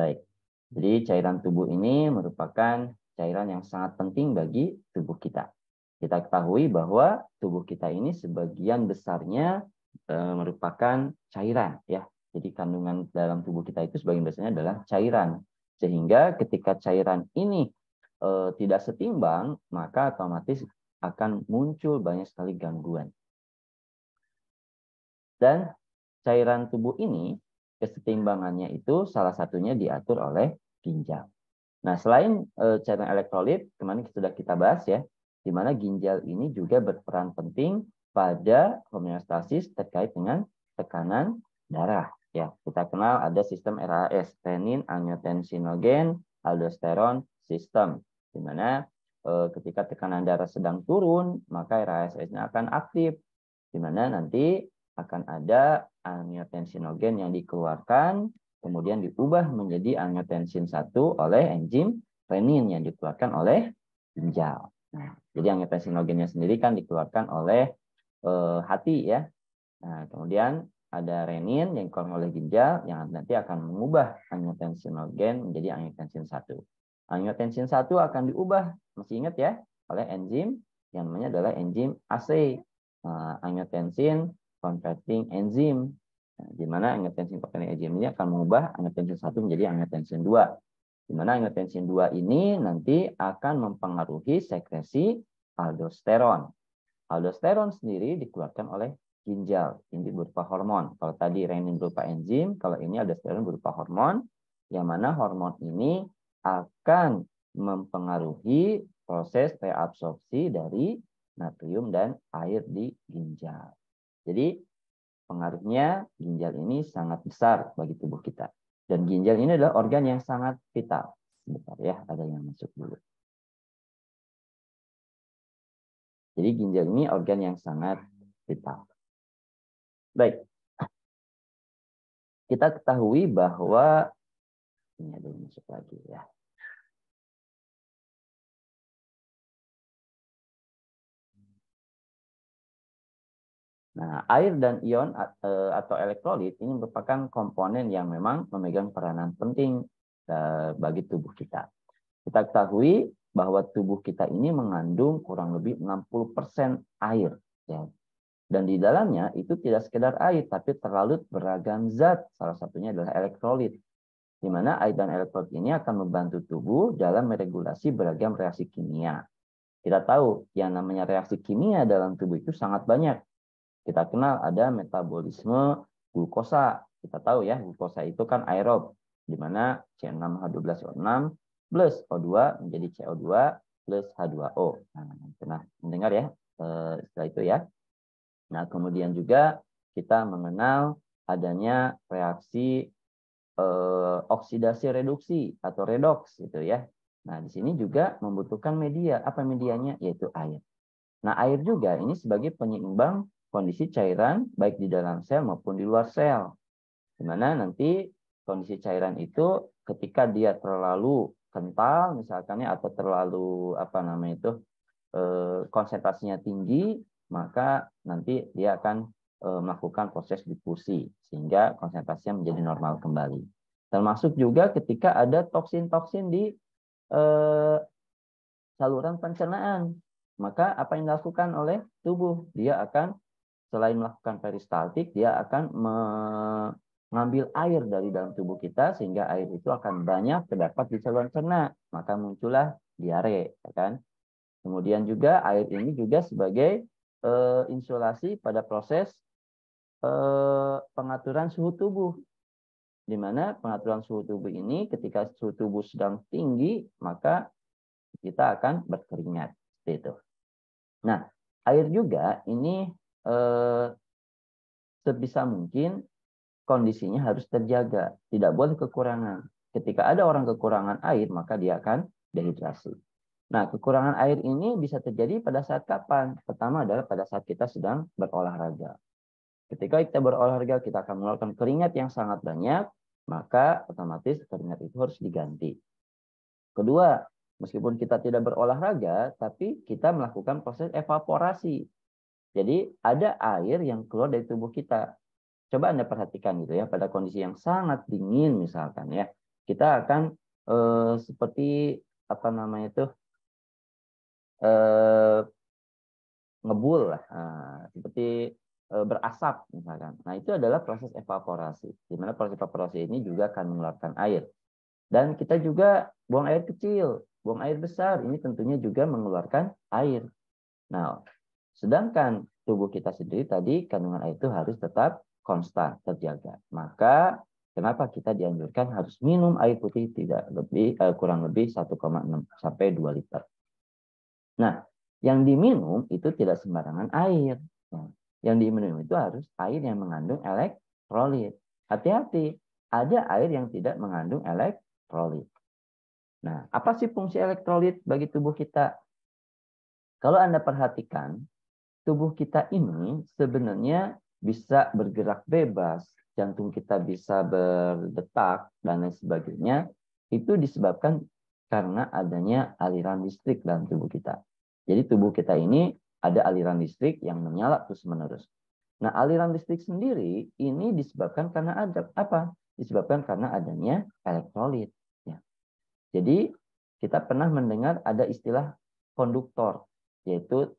Baik, jadi cairan tubuh ini merupakan cairan yang sangat penting bagi tubuh kita. Kita ketahui bahwa tubuh kita ini sebagian besarnya e, merupakan cairan, ya. Jadi kandungan dalam tubuh kita itu sebagian besarnya adalah cairan. Sehingga ketika cairan ini e, tidak setimbang, maka otomatis akan muncul banyak sekali gangguan. Dan cairan tubuh ini kesetimbangannya itu salah satunya diatur oleh ginjal. Nah, selain eh, cairan elektrolit, kemarin sudah kita bahas ya, di mana ginjal ini juga berperan penting pada homeostasis terkait dengan tekanan darah. Ya, kita kenal ada sistem RAS, renin angiotensinogen aldosteron sistem, di mana eh, ketika tekanan darah sedang turun, maka RAS-nya akan aktif, di mana nanti akan ada angiotensinogen yang dikeluarkan kemudian diubah menjadi angiotensin 1 oleh enzim renin yang dikeluarkan oleh ginjal. Nah, jadi angiotensinogennya sendiri kan dikeluarkan oleh e, hati ya. Nah, kemudian ada renin yang dikeluarkan oleh ginjal yang nanti akan mengubah angiotensinogen menjadi angiotensin 1. Angiotensin 1 akan diubah, masih ingat ya, oleh enzim yang namanya adalah enzim AC. Nah, angiotensin converting enzim. Nah, di mana angiotensin converting enzim ini akan mengubah angiotensin 1 menjadi angiotensin 2. Di mana angiotensin 2 ini nanti akan mempengaruhi sekresi aldosteron. Aldosteron sendiri dikeluarkan oleh ginjal, ini berupa hormon. Kalau tadi renin berupa enzim, kalau ini aldosteron berupa hormon, yang mana hormon ini akan mempengaruhi proses reabsorpsi dari natrium dan air di ginjal. Jadi pengaruhnya ginjal ini sangat besar bagi tubuh kita. Dan ginjal ini adalah organ yang sangat vital. Sebentar ya, ada yang masuk dulu. Jadi ginjal ini organ yang sangat vital. Baik. Kita ketahui bahwa ini ada yang masuk lagi ya. Nah, air dan ion e, atau elektrolit ini merupakan komponen yang memang memegang peranan penting e, bagi tubuh kita. Kita ketahui bahwa tubuh kita ini mengandung kurang lebih 60% air. Ya. Dan di dalamnya itu tidak sekedar air, tapi terlalu beragam zat. Salah satunya adalah elektrolit. Di mana air dan elektrolit ini akan membantu tubuh dalam meregulasi beragam reaksi kimia. Kita tahu yang namanya reaksi kimia dalam tubuh itu sangat banyak. Kita kenal ada metabolisme glukosa. Kita tahu ya, glukosa itu kan aerob, di mana C6H12O6 plus O2 menjadi CO2 plus H2O. Nah, pernah mendengar ya eh, setelah itu ya. Nah, kemudian juga kita mengenal adanya reaksi eh, oksidasi reduksi atau redox gitu ya. Nah, di sini juga membutuhkan media. Apa medianya? Yaitu air. Nah, air juga ini sebagai penyeimbang kondisi cairan baik di dalam sel maupun di luar sel. Di mana nanti kondisi cairan itu ketika dia terlalu kental misalkannya atau terlalu apa namanya itu eh, konsentrasinya tinggi maka nanti dia akan eh, melakukan proses difusi sehingga konsentrasinya menjadi normal kembali. Termasuk juga ketika ada toksin-toksin di eh, saluran pencernaan maka apa yang dilakukan oleh tubuh dia akan selain melakukan peristaltik, dia akan mengambil air dari dalam tubuh kita sehingga air itu akan banyak terdapat di saluran cerna, maka muncullah diare, ya kan? Kemudian juga air ini juga sebagai e, insulasi pada proses e, pengaturan suhu tubuh. Di mana pengaturan suhu tubuh ini ketika suhu tubuh sedang tinggi, maka kita akan berkeringat. itu. Nah, air juga ini Eh, sebisa mungkin kondisinya harus terjaga, tidak boleh kekurangan. Ketika ada orang kekurangan air, maka dia akan dehidrasi. Nah, kekurangan air ini bisa terjadi pada saat kapan? Pertama adalah pada saat kita sedang berolahraga. Ketika kita berolahraga, kita akan mengeluarkan keringat yang sangat banyak, maka otomatis keringat itu harus diganti. Kedua, meskipun kita tidak berolahraga, tapi kita melakukan proses evaporasi. Jadi ada air yang keluar dari tubuh kita. Coba Anda perhatikan gitu ya, pada kondisi yang sangat dingin misalkan ya, kita akan eh, seperti apa namanya itu eh, ngebul lah, nah, seperti eh, berasap misalkan. Nah itu adalah proses evaporasi, di mana proses evaporasi ini juga akan mengeluarkan air. Dan kita juga buang air kecil, buang air besar, ini tentunya juga mengeluarkan air. Nah, Sedangkan tubuh kita sendiri tadi kandungan air itu harus tetap konstan, terjaga. Maka kenapa kita dianjurkan harus minum air putih tidak lebih eh, kurang lebih 1,6 sampai 2 liter. Nah, yang diminum itu tidak sembarangan air. Nah, yang diminum itu harus air yang mengandung elektrolit. Hati-hati, ada air yang tidak mengandung elektrolit. Nah, apa sih fungsi elektrolit bagi tubuh kita? Kalau Anda perhatikan, tubuh kita ini sebenarnya bisa bergerak bebas, jantung kita bisa berdetak dan lain sebagainya, itu disebabkan karena adanya aliran listrik dalam tubuh kita. Jadi tubuh kita ini ada aliran listrik yang menyala terus-menerus. Nah, aliran listrik sendiri ini disebabkan karena ada apa? Disebabkan karena adanya elektrolit. Ya. Jadi kita pernah mendengar ada istilah konduktor, yaitu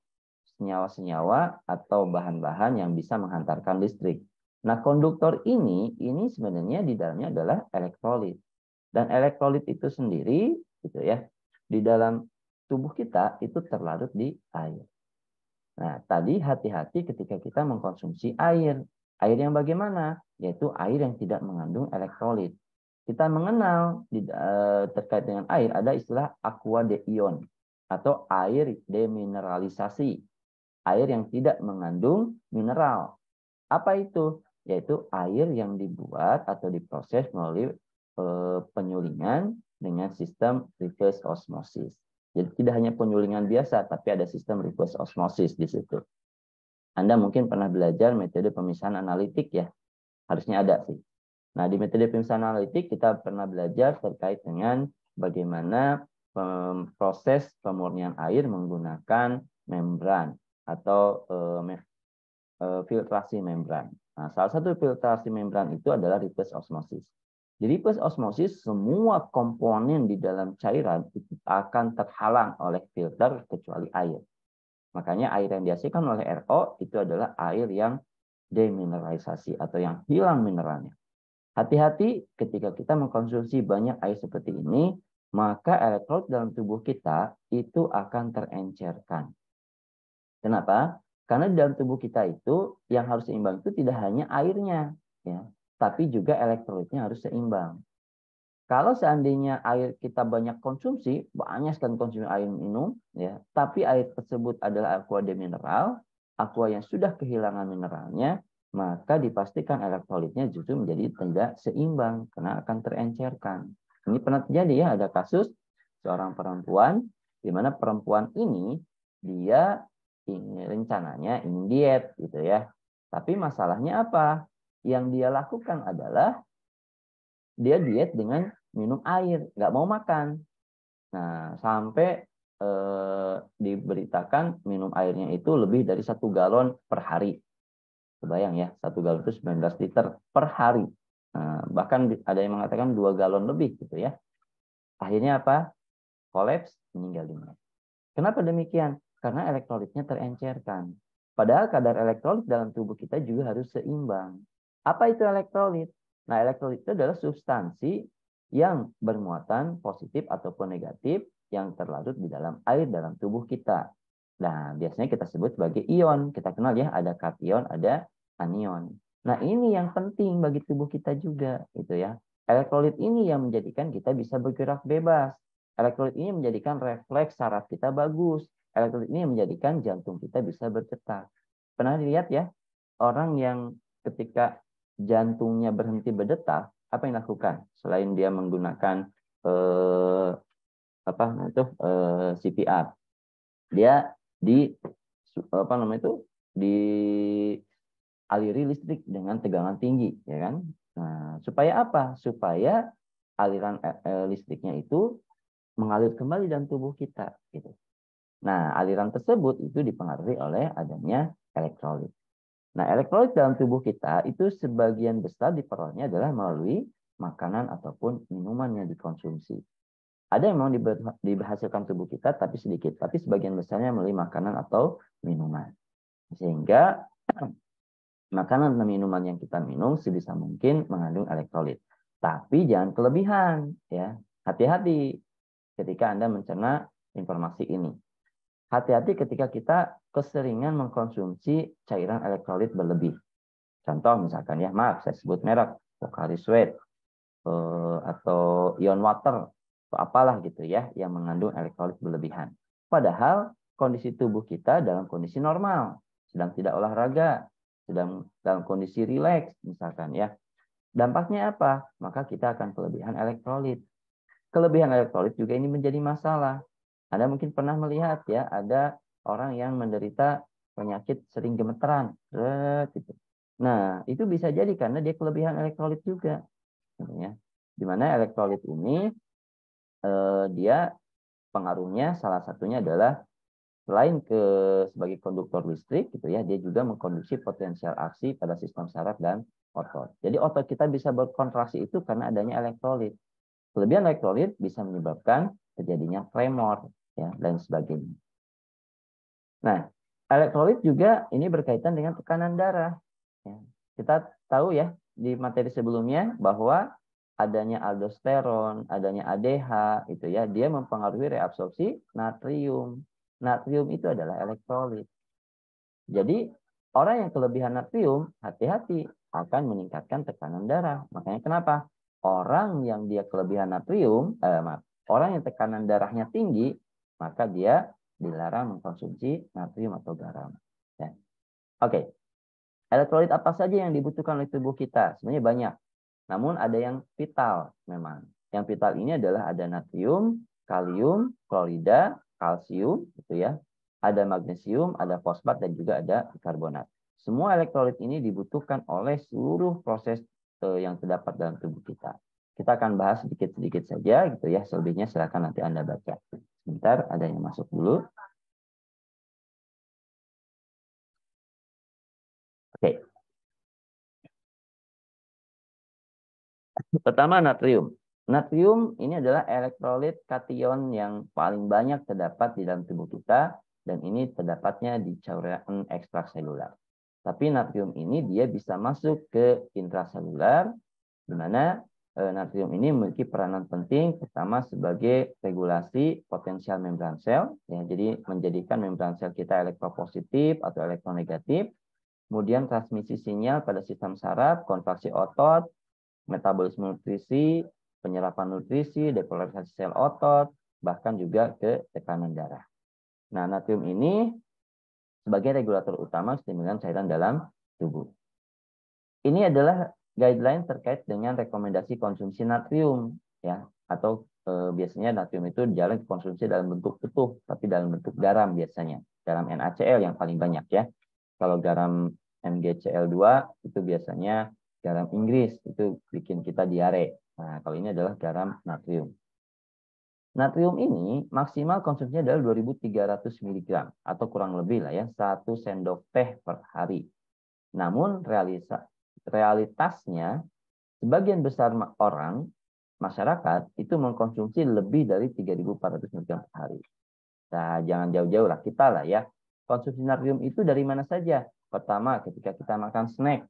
senyawa-senyawa atau bahan-bahan yang bisa menghantarkan listrik. Nah, konduktor ini ini sebenarnya di dalamnya adalah elektrolit. Dan elektrolit itu sendiri gitu ya, di dalam tubuh kita itu terlarut di air. Nah, tadi hati-hati ketika kita mengkonsumsi air. Air yang bagaimana? Yaitu air yang tidak mengandung elektrolit. Kita mengenal eh, terkait dengan air ada istilah aqua de ion atau air demineralisasi air yang tidak mengandung mineral. Apa itu? Yaitu air yang dibuat atau diproses melalui eh, penyulingan dengan sistem reverse osmosis. Jadi tidak hanya penyulingan biasa, tapi ada sistem reverse osmosis di situ. Anda mungkin pernah belajar metode pemisahan analitik ya. Harusnya ada sih. Nah, di metode pemisahan analitik kita pernah belajar terkait dengan bagaimana proses pemurnian air menggunakan membran atau eh, eh, filtrasi membran. Nah, salah satu filtrasi membran itu adalah reverse osmosis. Jadi reverse osmosis semua komponen di dalam cairan itu akan terhalang oleh filter kecuali air. Makanya air yang dihasilkan oleh RO itu adalah air yang demineralisasi atau yang hilang mineralnya. Hati-hati ketika kita mengkonsumsi banyak air seperti ini, maka elektrolit dalam tubuh kita itu akan terencerkan. Kenapa? Karena di dalam tubuh kita itu yang harus seimbang itu tidak hanya airnya, ya, tapi juga elektrolitnya harus seimbang. Kalau seandainya air kita banyak konsumsi, banyak sekali konsumsi air minum, ya, tapi air tersebut adalah aqua mineral, aqua yang sudah kehilangan mineralnya, maka dipastikan elektrolitnya justru menjadi tidak seimbang karena akan terencerkan. Ini pernah terjadi ya, ada kasus seorang perempuan di mana perempuan ini dia ingin rencananya ingin diet gitu ya. Tapi masalahnya apa? Yang dia lakukan adalah dia diet dengan minum air, nggak mau makan. Nah, sampai eh, diberitakan minum airnya itu lebih dari satu galon per hari. Kebayang ya, satu galon itu 19 liter per hari. Nah, bahkan ada yang mengatakan dua galon lebih gitu ya. Akhirnya apa? Kolaps, meninggal dunia. Kenapa demikian? karena elektrolitnya terencerkan. Padahal kadar elektrolit dalam tubuh kita juga harus seimbang. Apa itu elektrolit? Nah, elektrolit itu adalah substansi yang bermuatan positif ataupun negatif yang terlarut di dalam air dalam tubuh kita. Nah, biasanya kita sebut sebagai ion. Kita kenal ya, ada kation, ada anion. Nah, ini yang penting bagi tubuh kita juga, gitu ya. Elektrolit ini yang menjadikan kita bisa bergerak bebas. Elektrolit ini menjadikan refleks saraf kita bagus. Elektrolit ini menjadikan jantung kita bisa berdetak. Pernah dilihat ya, orang yang ketika jantungnya berhenti berdetak, apa yang dilakukan? Selain dia menggunakan eh, apa itu eh, CPR, dia di apa namanya itu di aliri listrik dengan tegangan tinggi, ya kan? Nah, supaya apa? Supaya aliran eh, eh, listriknya itu mengalir kembali dalam tubuh kita, gitu. Nah, aliran tersebut itu dipengaruhi oleh adanya elektrolit. Nah, elektrolit dalam tubuh kita itu sebagian besar diperolehnya adalah melalui makanan ataupun minuman yang dikonsumsi. Ada yang memang dihasilkan tubuh kita, tapi sedikit. Tapi sebagian besarnya melalui makanan atau minuman. Sehingga makanan dan minuman yang kita minum sebisa mungkin mengandung elektrolit. Tapi jangan kelebihan. ya Hati-hati ketika Anda mencerna informasi ini hati-hati ketika kita keseringan mengkonsumsi cairan elektrolit berlebih. Contoh misalkan ya, maaf saya sebut merek, Pocari Sweat, eh, atau Ion Water, atau apalah gitu ya, yang mengandung elektrolit berlebihan. Padahal kondisi tubuh kita dalam kondisi normal, sedang tidak olahraga, sedang dalam kondisi rileks misalkan ya. Dampaknya apa? Maka kita akan kelebihan elektrolit. Kelebihan elektrolit juga ini menjadi masalah. Anda mungkin pernah melihat ya, ada orang yang menderita penyakit sering gemeteran. Gitu. Nah, itu bisa jadi karena dia kelebihan elektrolit juga. Ya. Dimana elektrolit ini eh, dia pengaruhnya salah satunya adalah selain ke sebagai konduktor listrik gitu ya, dia juga mengkonduksi potensial aksi pada sistem saraf dan otot. Jadi otot kita bisa berkontraksi itu karena adanya elektrolit. Kelebihan elektrolit bisa menyebabkan terjadinya tremor ya dan sebagainya. Nah, elektrolit juga ini berkaitan dengan tekanan darah. Ya. Kita tahu ya di materi sebelumnya bahwa adanya aldosteron, adanya ADH itu ya, dia mempengaruhi reabsorpsi natrium. Natrium itu adalah elektrolit. Jadi orang yang kelebihan natrium, hati-hati akan meningkatkan tekanan darah. Makanya kenapa? Orang yang dia kelebihan natrium, eh, maaf, orang yang tekanan darahnya tinggi, maka dia dilarang mengkonsumsi natrium atau garam. Ya. Oke, okay. elektrolit apa saja yang dibutuhkan oleh tubuh kita? Sebenarnya banyak. Namun ada yang vital memang. Yang vital ini adalah ada natrium, kalium, klorida, kalsium, gitu ya. Ada magnesium, ada fosfat dan juga ada karbonat. Semua elektrolit ini dibutuhkan oleh seluruh proses eh, yang terdapat dalam tubuh kita. Kita akan bahas sedikit-sedikit saja gitu ya. Selebihnya silakan nanti Anda baca. Sebentar, ada yang masuk dulu. Oke. Pertama natrium. Natrium ini adalah elektrolit kation yang paling banyak terdapat di dalam tubuh kita dan ini terdapatnya di cairan ekstraselular. Tapi natrium ini dia bisa masuk ke intraselular di mana Eh, natrium ini memiliki peranan penting pertama sebagai regulasi potensial membran sel ya jadi menjadikan membran sel kita elektropositif atau elektronegatif kemudian transmisi sinyal pada sistem saraf kontraksi otot metabolisme nutrisi penyerapan nutrisi depolarisasi sel otot bahkan juga ke tekanan darah nah natrium ini sebagai regulator utama stimulan cairan dalam tubuh ini adalah guideline terkait dengan rekomendasi konsumsi natrium ya atau e, biasanya natrium itu jalan konsumsi dalam bentuk utuh tapi dalam bentuk garam biasanya garam NaCl yang paling banyak ya kalau garam MgCl2 itu biasanya garam Inggris itu bikin kita diare nah kalau ini adalah garam natrium Natrium ini maksimal konsumsinya adalah 2.300 mg atau kurang lebih lah ya, satu sendok teh per hari. Namun realisa, realitasnya sebagian besar orang masyarakat itu mengkonsumsi lebih dari 3.400 mg per hari. Nah, jangan jauh-jauh lah kita lah ya. Konsumsi natrium itu dari mana saja? Pertama, ketika kita makan snack,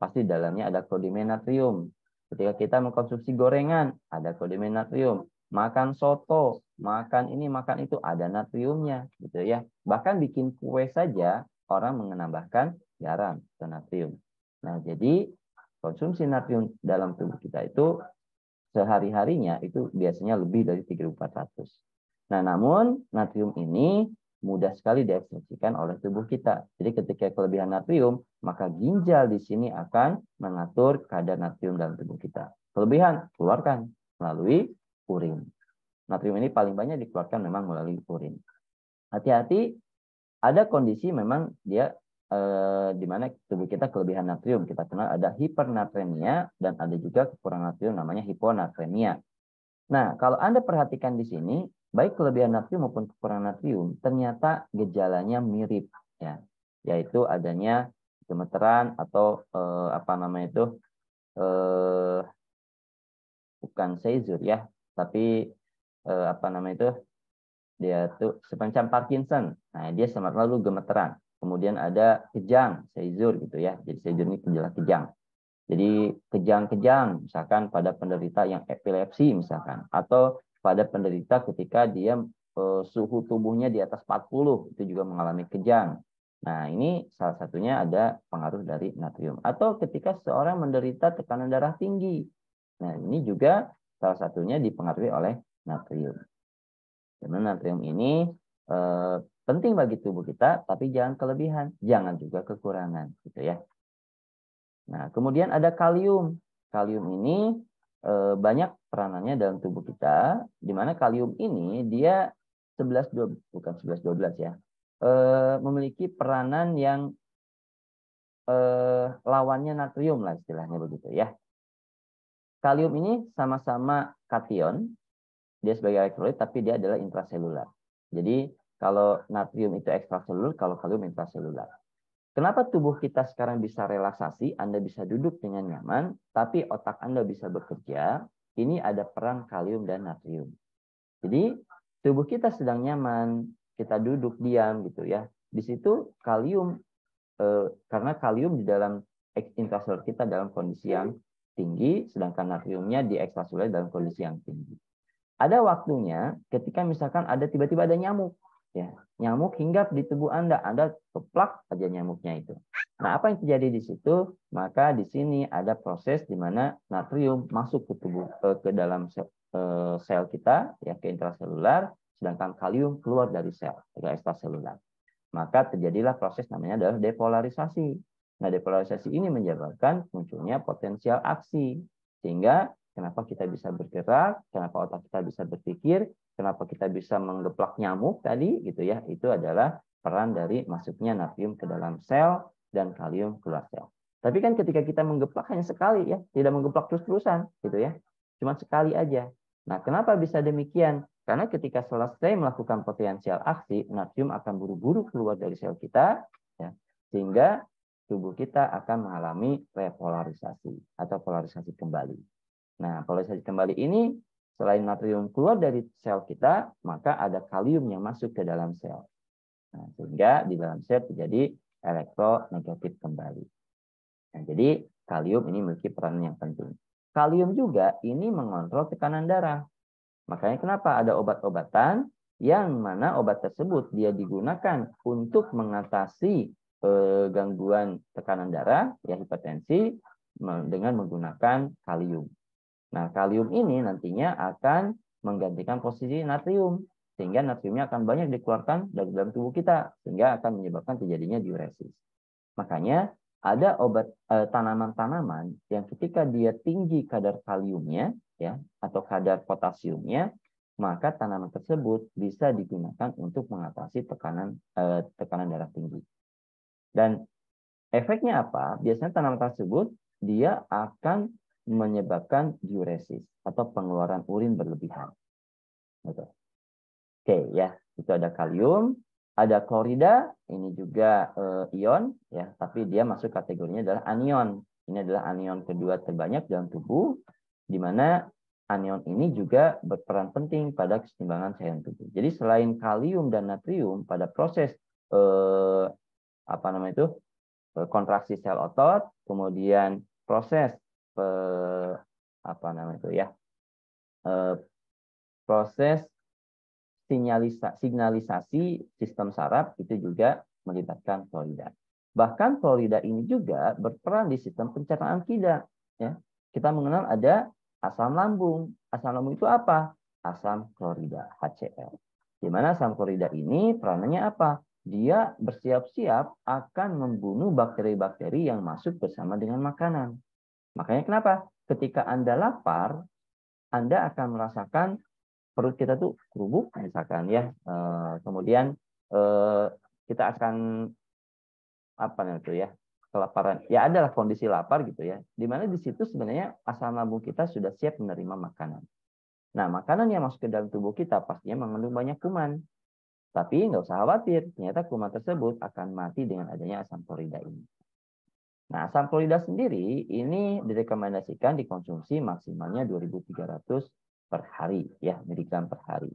pasti dalamnya ada kodimen natrium. Ketika kita mengkonsumsi gorengan, ada kodimen natrium. Makan soto, makan ini, makan itu, ada natriumnya. gitu ya. Bahkan bikin kue saja, orang menambahkan garam atau natrium. Nah, jadi konsumsi natrium dalam tubuh kita itu sehari-harinya itu biasanya lebih dari 3.400. Nah, namun natrium ini mudah sekali diekspresikan oleh tubuh kita. Jadi ketika kelebihan natrium, maka ginjal di sini akan mengatur kadar natrium dalam tubuh kita. Kelebihan keluarkan melalui urin. Natrium ini paling banyak dikeluarkan memang melalui urin. Hati-hati, ada kondisi memang dia eh, di mana tubuh kita kelebihan natrium. Kita kenal ada hipernatremia dan ada juga kekurangan natrium namanya hiponatremia. Nah, kalau Anda perhatikan di sini, baik kelebihan natrium maupun kekurangan natrium ternyata gejalanya mirip ya, yaitu adanya gemeteran atau eh, apa namanya itu eh, bukan seizure ya, tapi eh, apa namanya itu dia tuh semacam Parkinson. Nah, dia semacam lalu gemeteran. Kemudian ada kejang, seizur gitu ya. Jadi seizur ini adalah kejang. Jadi kejang-kejang misalkan pada penderita yang epilepsi misalkan atau pada penderita ketika dia eh, suhu tubuhnya di atas 40 itu juga mengalami kejang. Nah, ini salah satunya ada pengaruh dari natrium atau ketika seorang menderita tekanan darah tinggi. Nah, ini juga salah satunya dipengaruhi oleh natrium. Karena natrium ini eh, penting bagi tubuh kita, tapi jangan kelebihan, jangan juga kekurangan, gitu ya. Nah, kemudian ada kalium. Kalium ini eh, banyak peranannya dalam tubuh kita, di mana kalium ini dia 11 12, bukan 11 12 ya. Eh, memiliki peranan yang eh, lawannya natrium lah istilahnya begitu ya. Kalium ini sama-sama kation, dia sebagai elektrolit tapi dia adalah intraselular. Jadi kalau natrium itu ekstraseluler, kalau kalium intraseluler. Kenapa tubuh kita sekarang bisa relaksasi, Anda bisa duduk dengan nyaman, tapi otak Anda bisa bekerja, ini ada peran kalium dan natrium. Jadi tubuh kita sedang nyaman, kita duduk diam gitu ya. Di situ kalium, eh, karena kalium di dalam intraselular kita dalam kondisi yang tinggi, sedangkan natriumnya di ekstraseluler dalam kondisi yang tinggi. Ada waktunya ketika misalkan ada tiba-tiba ada nyamuk. Ya, nyamuk hinggap di tubuh Anda, Anda keplak aja nyamuknya itu. Nah, apa yang terjadi di situ? Maka di sini ada proses di mana natrium masuk ke tubuh eh, ke dalam sel, eh, sel kita ya ke intraselular, sedangkan kalium keluar dari sel ke ekstraselular. Maka terjadilah proses namanya adalah depolarisasi. Nah, depolarisasi ini menyebabkan munculnya potensial aksi sehingga kenapa kita bisa bergerak, kenapa otak kita bisa berpikir, kenapa kita bisa menggeplak nyamuk tadi gitu ya itu adalah peran dari masuknya natrium ke dalam sel dan kalium keluar sel. Tapi kan ketika kita menggeplak hanya sekali ya, tidak menggeplak terus-terusan gitu ya. Cuma sekali aja. Nah, kenapa bisa demikian? Karena ketika selesai melakukan potensial aksi, natrium akan buru-buru keluar dari sel kita ya, sehingga tubuh kita akan mengalami repolarisasi atau polarisasi kembali. Nah, polarisasi kembali ini Selain natrium keluar dari sel kita, maka ada kalium yang masuk ke dalam sel. Nah, sehingga di dalam sel terjadi elektronegatif kembali. Nah, jadi kalium ini memiliki peran yang penting. Kalium juga ini mengontrol tekanan darah. Makanya kenapa ada obat-obatan yang mana obat tersebut dia digunakan untuk mengatasi eh, gangguan tekanan darah ya hipertensi dengan menggunakan kalium. Nah, kalium ini nantinya akan menggantikan posisi natrium sehingga natriumnya akan banyak dikeluarkan dari dalam tubuh kita sehingga akan menyebabkan terjadinya diuresis. Makanya ada obat eh, tanaman-tanaman eh, yang ketika dia tinggi kadar kaliumnya ya atau kadar potasiumnya maka tanaman tersebut bisa digunakan untuk mengatasi tekanan eh, tekanan darah tinggi. Dan efeknya apa? Biasanya tanaman tersebut dia akan menyebabkan diuresis atau pengeluaran urin berlebihan. Gitu. Oke ya, itu ada kalium, ada klorida, ini juga e, ion ya, tapi dia masuk kategorinya adalah anion. Ini adalah anion kedua terbanyak dalam tubuh di mana anion ini juga berperan penting pada keseimbangan cairan tubuh. Jadi selain kalium dan natrium pada proses e, apa namanya itu eh, kontraksi sel otot, kemudian proses pe, eh, apa namanya itu ya e, proses sinyalisa, signalisasi sistem saraf itu juga melibatkan prolida. Bahkan prolida ini juga berperan di sistem pencernaan kita. Ya, kita mengenal ada asam lambung. Asam lambung itu apa? Asam klorida HCl. Di mana asam klorida ini perannya apa? Dia bersiap-siap akan membunuh bakteri-bakteri yang masuk bersama dengan makanan. Makanya kenapa? Ketika Anda lapar, Anda akan merasakan perut kita tuh kerubuk misalkan ya. Eh, kemudian eh, kita akan apa namanya itu ya? kelaparan. Ya adalah kondisi lapar gitu ya. Di mana di situ sebenarnya asam lambung kita sudah siap menerima makanan. Nah, makanan yang masuk ke dalam tubuh kita pastinya mengandung banyak kuman. Tapi nggak usah khawatir, ternyata kuman tersebut akan mati dengan adanya asam klorida ini. Nah, asam klorida sendiri ini direkomendasikan dikonsumsi maksimalnya 2.300 per hari ya, miligram per hari.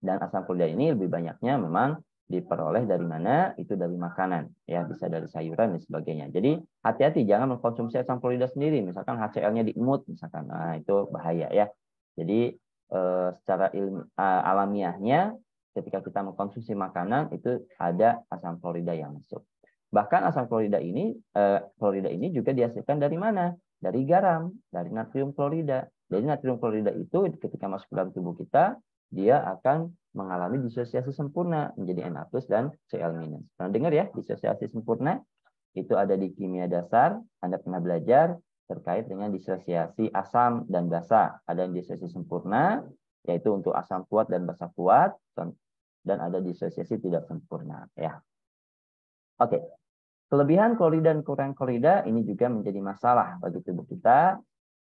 Dan asam klorida ini lebih banyaknya memang diperoleh dari mana? Itu dari makanan, ya bisa dari sayuran dan sebagainya. Jadi hati-hati jangan mengkonsumsi asam klorida sendiri, misalkan HCl-nya diemut, misalkan nah, itu bahaya ya. Jadi eh, secara ilmi, alamiahnya ketika kita mengkonsumsi makanan itu ada asam klorida yang masuk. Bahkan asam klorida ini eh, klorida ini juga dihasilkan dari mana? Dari garam, dari natrium klorida. Jadi natrium klorida itu ketika masuk ke dalam tubuh kita, dia akan mengalami disosiasi sempurna menjadi Na+ dan Cl-. Pernah dengar ya, disosiasi sempurna? Itu ada di kimia dasar, Anda pernah belajar terkait dengan disosiasi asam dan basa. Ada yang disosiasi sempurna, yaitu untuk asam kuat dan basa kuat, dan ada disosiasi tidak sempurna. Ya, Oke. Okay. Kelebihan klorida dan kurang klorida ini juga menjadi masalah bagi tubuh kita.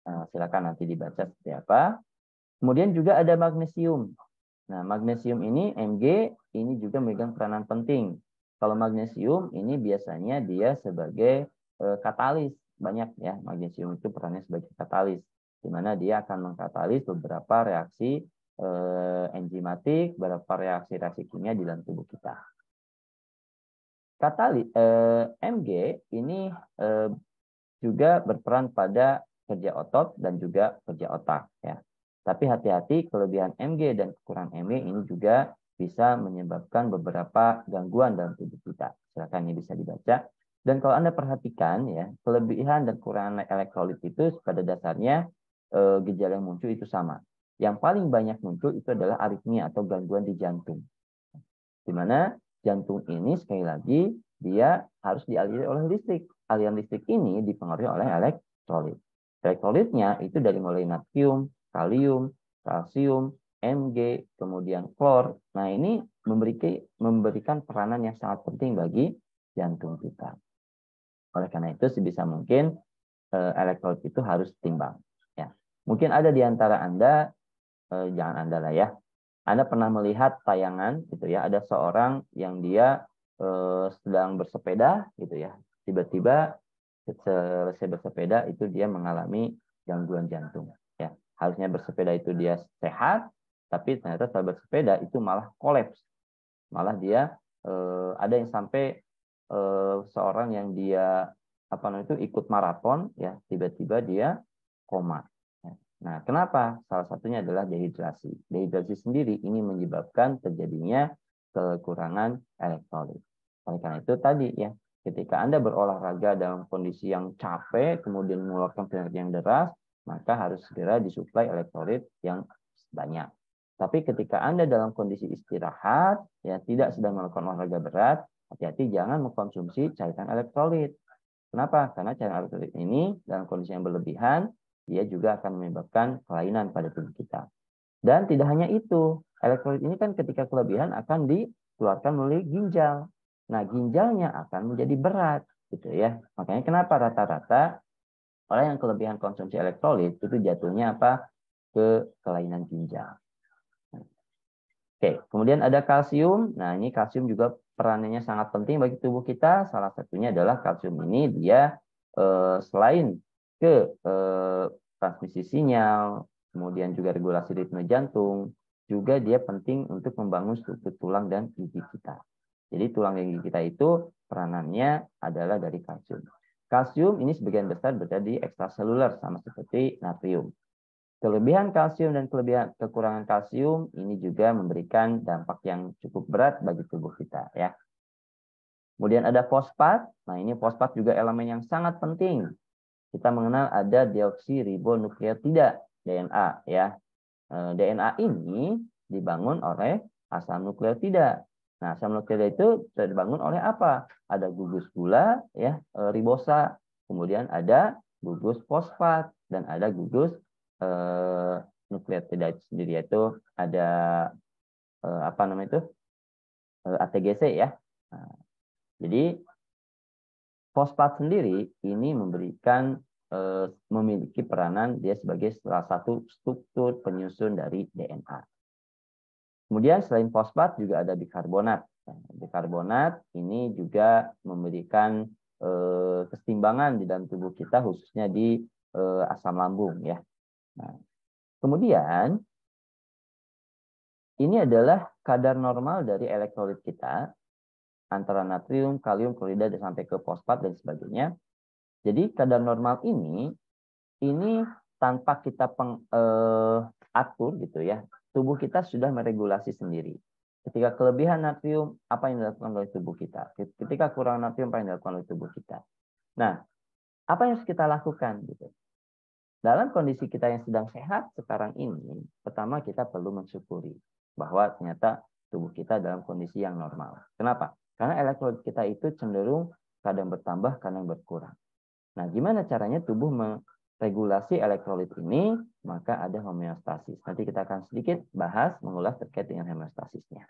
Nah, silakan nanti dibaca seperti apa. Kemudian juga ada magnesium. Nah, magnesium ini Mg ini juga memegang peranan penting. Kalau magnesium ini biasanya dia sebagai eh, katalis banyak ya. Magnesium itu perannya sebagai katalis di mana dia akan mengkatalis beberapa reaksi eh, enzimatik, beberapa reaksi-reaksi kimia di dalam tubuh kita kata eh, MG ini eh, juga berperan pada kerja otot dan juga kerja otak ya. Tapi hati-hati kelebihan MG dan kurang MG ini juga bisa menyebabkan beberapa gangguan dalam tubuh kita. Silakan ini bisa dibaca. Dan kalau Anda perhatikan ya, kelebihan dan kekurangan elektrolit itu pada dasarnya eh, gejala yang muncul itu sama. Yang paling banyak muncul itu adalah aritmia atau gangguan di jantung. Di mana jantung ini sekali lagi dia harus dialiri oleh listrik. Aliran listrik ini dipengaruhi oleh elektrolit. Elektrolitnya itu dari mulai natrium, kalium, kalsium, Mg, kemudian klor. Nah, ini memberi, memberikan peranan yang sangat penting bagi jantung kita. Oleh karena itu, sebisa mungkin eh, elektrolit itu harus timbang. Ya. Mungkin ada di antara Anda, eh, jangan Anda lah ya, anda pernah melihat tayangan gitu ya, ada seorang yang dia eh, sedang bersepeda gitu ya. Tiba-tiba selesai bersepeda itu dia mengalami gangguan jantung ya. Harusnya bersepeda itu dia sehat, tapi ternyata setelah bersepeda itu malah kolaps. Malah dia eh, ada yang sampai eh, seorang yang dia apa namanya itu ikut maraton ya, tiba-tiba dia koma Nah, kenapa? Salah satunya adalah dehidrasi. Dehidrasi sendiri ini menyebabkan terjadinya kekurangan elektrolit. Oleh karena itu tadi ya, ketika Anda berolahraga dalam kondisi yang capek, kemudian mengeluarkan energi yang deras, maka harus segera disuplai elektrolit yang banyak. Tapi ketika Anda dalam kondisi istirahat, ya tidak sedang melakukan olahraga berat, hati-hati jangan mengkonsumsi cairan elektrolit. Kenapa? Karena cairan elektrolit ini dalam kondisi yang berlebihan dia juga akan menyebabkan kelainan pada tubuh kita. Dan tidak hanya itu, elektrolit ini kan ketika kelebihan akan dikeluarkan melalui ginjal. Nah, ginjalnya akan menjadi berat, gitu ya. Makanya kenapa rata-rata orang yang kelebihan konsumsi elektrolit itu jatuhnya apa? ke kelainan ginjal. Oke, kemudian ada kalsium. Nah, ini kalsium juga perannya sangat penting bagi tubuh kita. Salah satunya adalah kalsium ini dia eh, selain ke eh, transmisi sinyal, kemudian juga regulasi ritme jantung, juga dia penting untuk membangun struktur tulang dan gigi kita. Jadi tulang gigi kita itu peranannya adalah dari kalsium. Kalsium ini sebagian besar berada di ekstraseluler sama seperti natrium. Kelebihan kalsium dan kelebihan kekurangan kalsium ini juga memberikan dampak yang cukup berat bagi tubuh kita ya. Kemudian ada fosfat. Nah, ini fosfat juga elemen yang sangat penting kita mengenal ada deoksiribonukleotida DNA ya. Eh, DNA ini dibangun oleh asam nukleotida. Nah, asam nukleotida itu terbangun oleh apa? Ada gugus gula ya, eh, ribosa, kemudian ada gugus fosfat dan ada gugus eh, nukleotida sendiri yaitu ada eh, apa namanya itu? Eh, ATGC ya. Nah, jadi fosfat sendiri ini memberikan eh, memiliki peranan dia sebagai salah satu struktur penyusun dari DNA. Kemudian selain fosfat juga ada bikarbonat. Nah, bikarbonat ini juga memberikan eh, keseimbangan di dalam tubuh kita khususnya di eh, asam lambung ya. Nah, kemudian ini adalah kadar normal dari elektrolit kita antara natrium, kalium, klorida, dan sampai ke fosfat dan sebagainya. Jadi kadar normal ini, ini tanpa kita peng, eh, atur gitu ya, tubuh kita sudah meregulasi sendiri. Ketika kelebihan natrium, apa yang dilakukan oleh tubuh kita? Ketika kurang natrium, apa yang dilakukan oleh tubuh kita? Nah, apa yang harus kita lakukan? Gitu. Dalam kondisi kita yang sedang sehat sekarang ini, pertama kita perlu mensyukuri bahwa ternyata tubuh kita dalam kondisi yang normal. Kenapa? Karena elektrolit kita itu cenderung kadang bertambah, kadang berkurang. Nah, gimana caranya tubuh meregulasi elektrolit ini? Maka ada homeostasis. Nanti kita akan sedikit bahas mengulas terkait dengan homeostasisnya.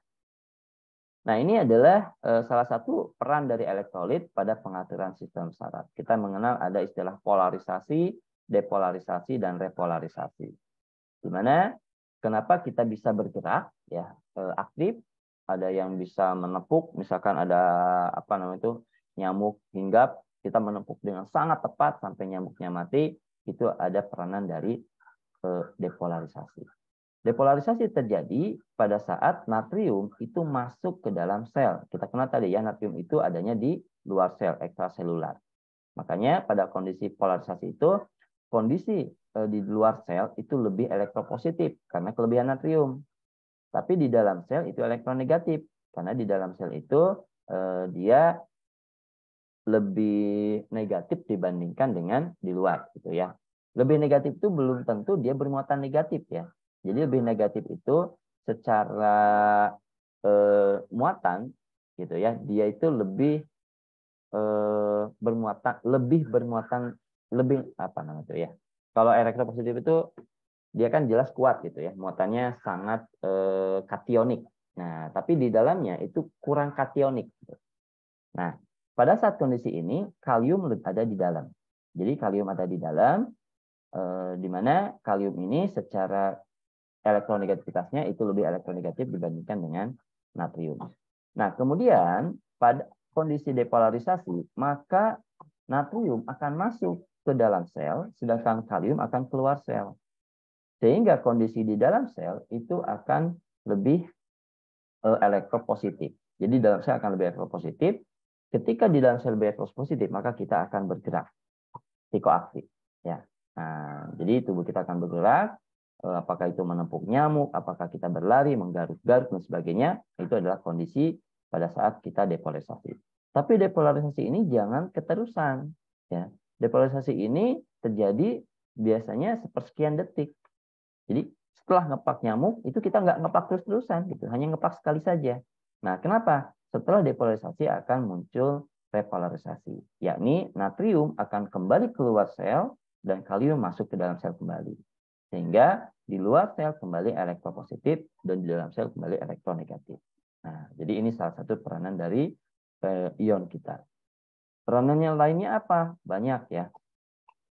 Nah, ini adalah eh, salah satu peran dari elektrolit pada pengaturan sistem saraf. Kita mengenal ada istilah polarisasi, depolarisasi, dan repolarisasi. Di mana kenapa kita bisa bergerak ya eh, aktif ada yang bisa menepuk, misalkan ada apa namanya itu nyamuk hinggap, kita menepuk dengan sangat tepat sampai nyamuknya mati, itu ada peranan dari e, depolarisasi. Depolarisasi terjadi pada saat natrium itu masuk ke dalam sel. Kita kenal tadi ya, natrium itu adanya di luar sel, ekstraselular. Makanya pada kondisi polarisasi itu, kondisi e, di luar sel itu lebih elektropositif karena kelebihan natrium. Tapi di dalam sel itu elektron negatif karena di dalam sel itu eh, dia lebih negatif dibandingkan dengan di luar gitu ya. Lebih negatif itu belum tentu dia bermuatan negatif ya. Jadi lebih negatif itu secara eh, muatan gitu ya, dia itu lebih eh, bermuatan lebih bermuatan lebih apa namanya itu ya. Kalau elektron positif itu dia kan jelas kuat gitu ya, muatannya sangat eh, kationik. Nah, tapi di dalamnya itu kurang kationik. Nah, pada saat kondisi ini kalium ada di dalam. Jadi kalium ada di dalam, eh, di mana kalium ini secara elektronegativitasnya itu lebih elektronegatif dibandingkan dengan natrium. Nah, kemudian pada kondisi depolarisasi, maka natrium akan masuk ke dalam sel, sedangkan kalium akan keluar sel. Sehingga kondisi di dalam sel itu akan lebih eh, elektropositif. Jadi dalam sel akan lebih elektropositif. Ketika di dalam sel lebih elektropositif, maka kita akan bergerak psikoaktif. Ya. Nah, jadi tubuh kita akan bergerak, eh, apakah itu menempuk nyamuk, apakah kita berlari, menggaruk-garuk, dan sebagainya. Itu adalah kondisi pada saat kita depolarisasi. Tapi depolarisasi ini jangan keterusan. Ya. Depolarisasi ini terjadi biasanya sepersekian detik. Jadi setelah ngepak nyamuk itu kita nggak ngepak terus-terusan gitu, hanya ngepak sekali saja. Nah, kenapa? Setelah depolarisasi akan muncul repolarisasi, yakni natrium akan kembali keluar sel dan kalium masuk ke dalam sel kembali. Sehingga di luar sel kembali elektron positif dan di dalam sel kembali elektron negatif. Nah, jadi ini salah satu peranan dari eh, ion kita. Peranannya lainnya apa? Banyak ya.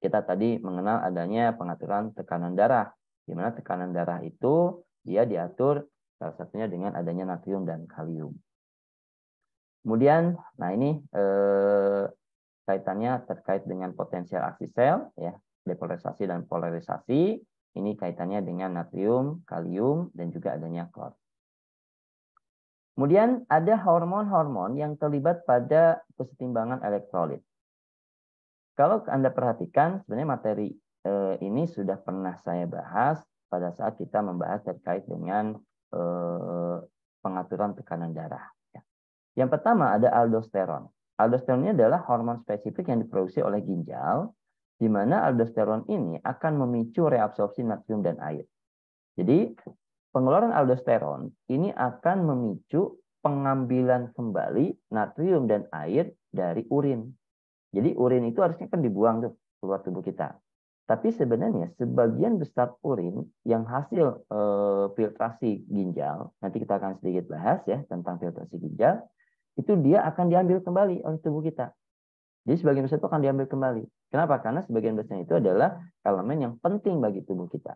Kita tadi mengenal adanya pengaturan tekanan darah di mana tekanan darah itu dia diatur salah satunya dengan adanya natrium dan kalium. Kemudian, nah ini eh, kaitannya terkait dengan potensial aksi sel, ya depolarisasi dan polarisasi. Ini kaitannya dengan natrium, kalium, dan juga adanya klor. Kemudian ada hormon-hormon yang terlibat pada kesetimbangan elektrolit. Kalau Anda perhatikan, sebenarnya materi Eh, ini sudah pernah saya bahas pada saat kita membahas terkait dengan eh, pengaturan tekanan darah. Ya. Yang pertama ada aldosteron. Aldosteron ini adalah hormon spesifik yang diproduksi oleh ginjal, di mana aldosteron ini akan memicu reabsorpsi natrium dan air. Jadi pengeluaran aldosteron ini akan memicu pengambilan kembali natrium dan air dari urin. Jadi urin itu harusnya kan dibuang tuh keluar tubuh kita. Tapi sebenarnya sebagian besar urin yang hasil e, filtrasi ginjal, nanti kita akan sedikit bahas ya tentang filtrasi ginjal, itu dia akan diambil kembali oleh tubuh kita. Jadi sebagian besar itu akan diambil kembali. Kenapa? Karena sebagian besar itu adalah elemen yang penting bagi tubuh kita.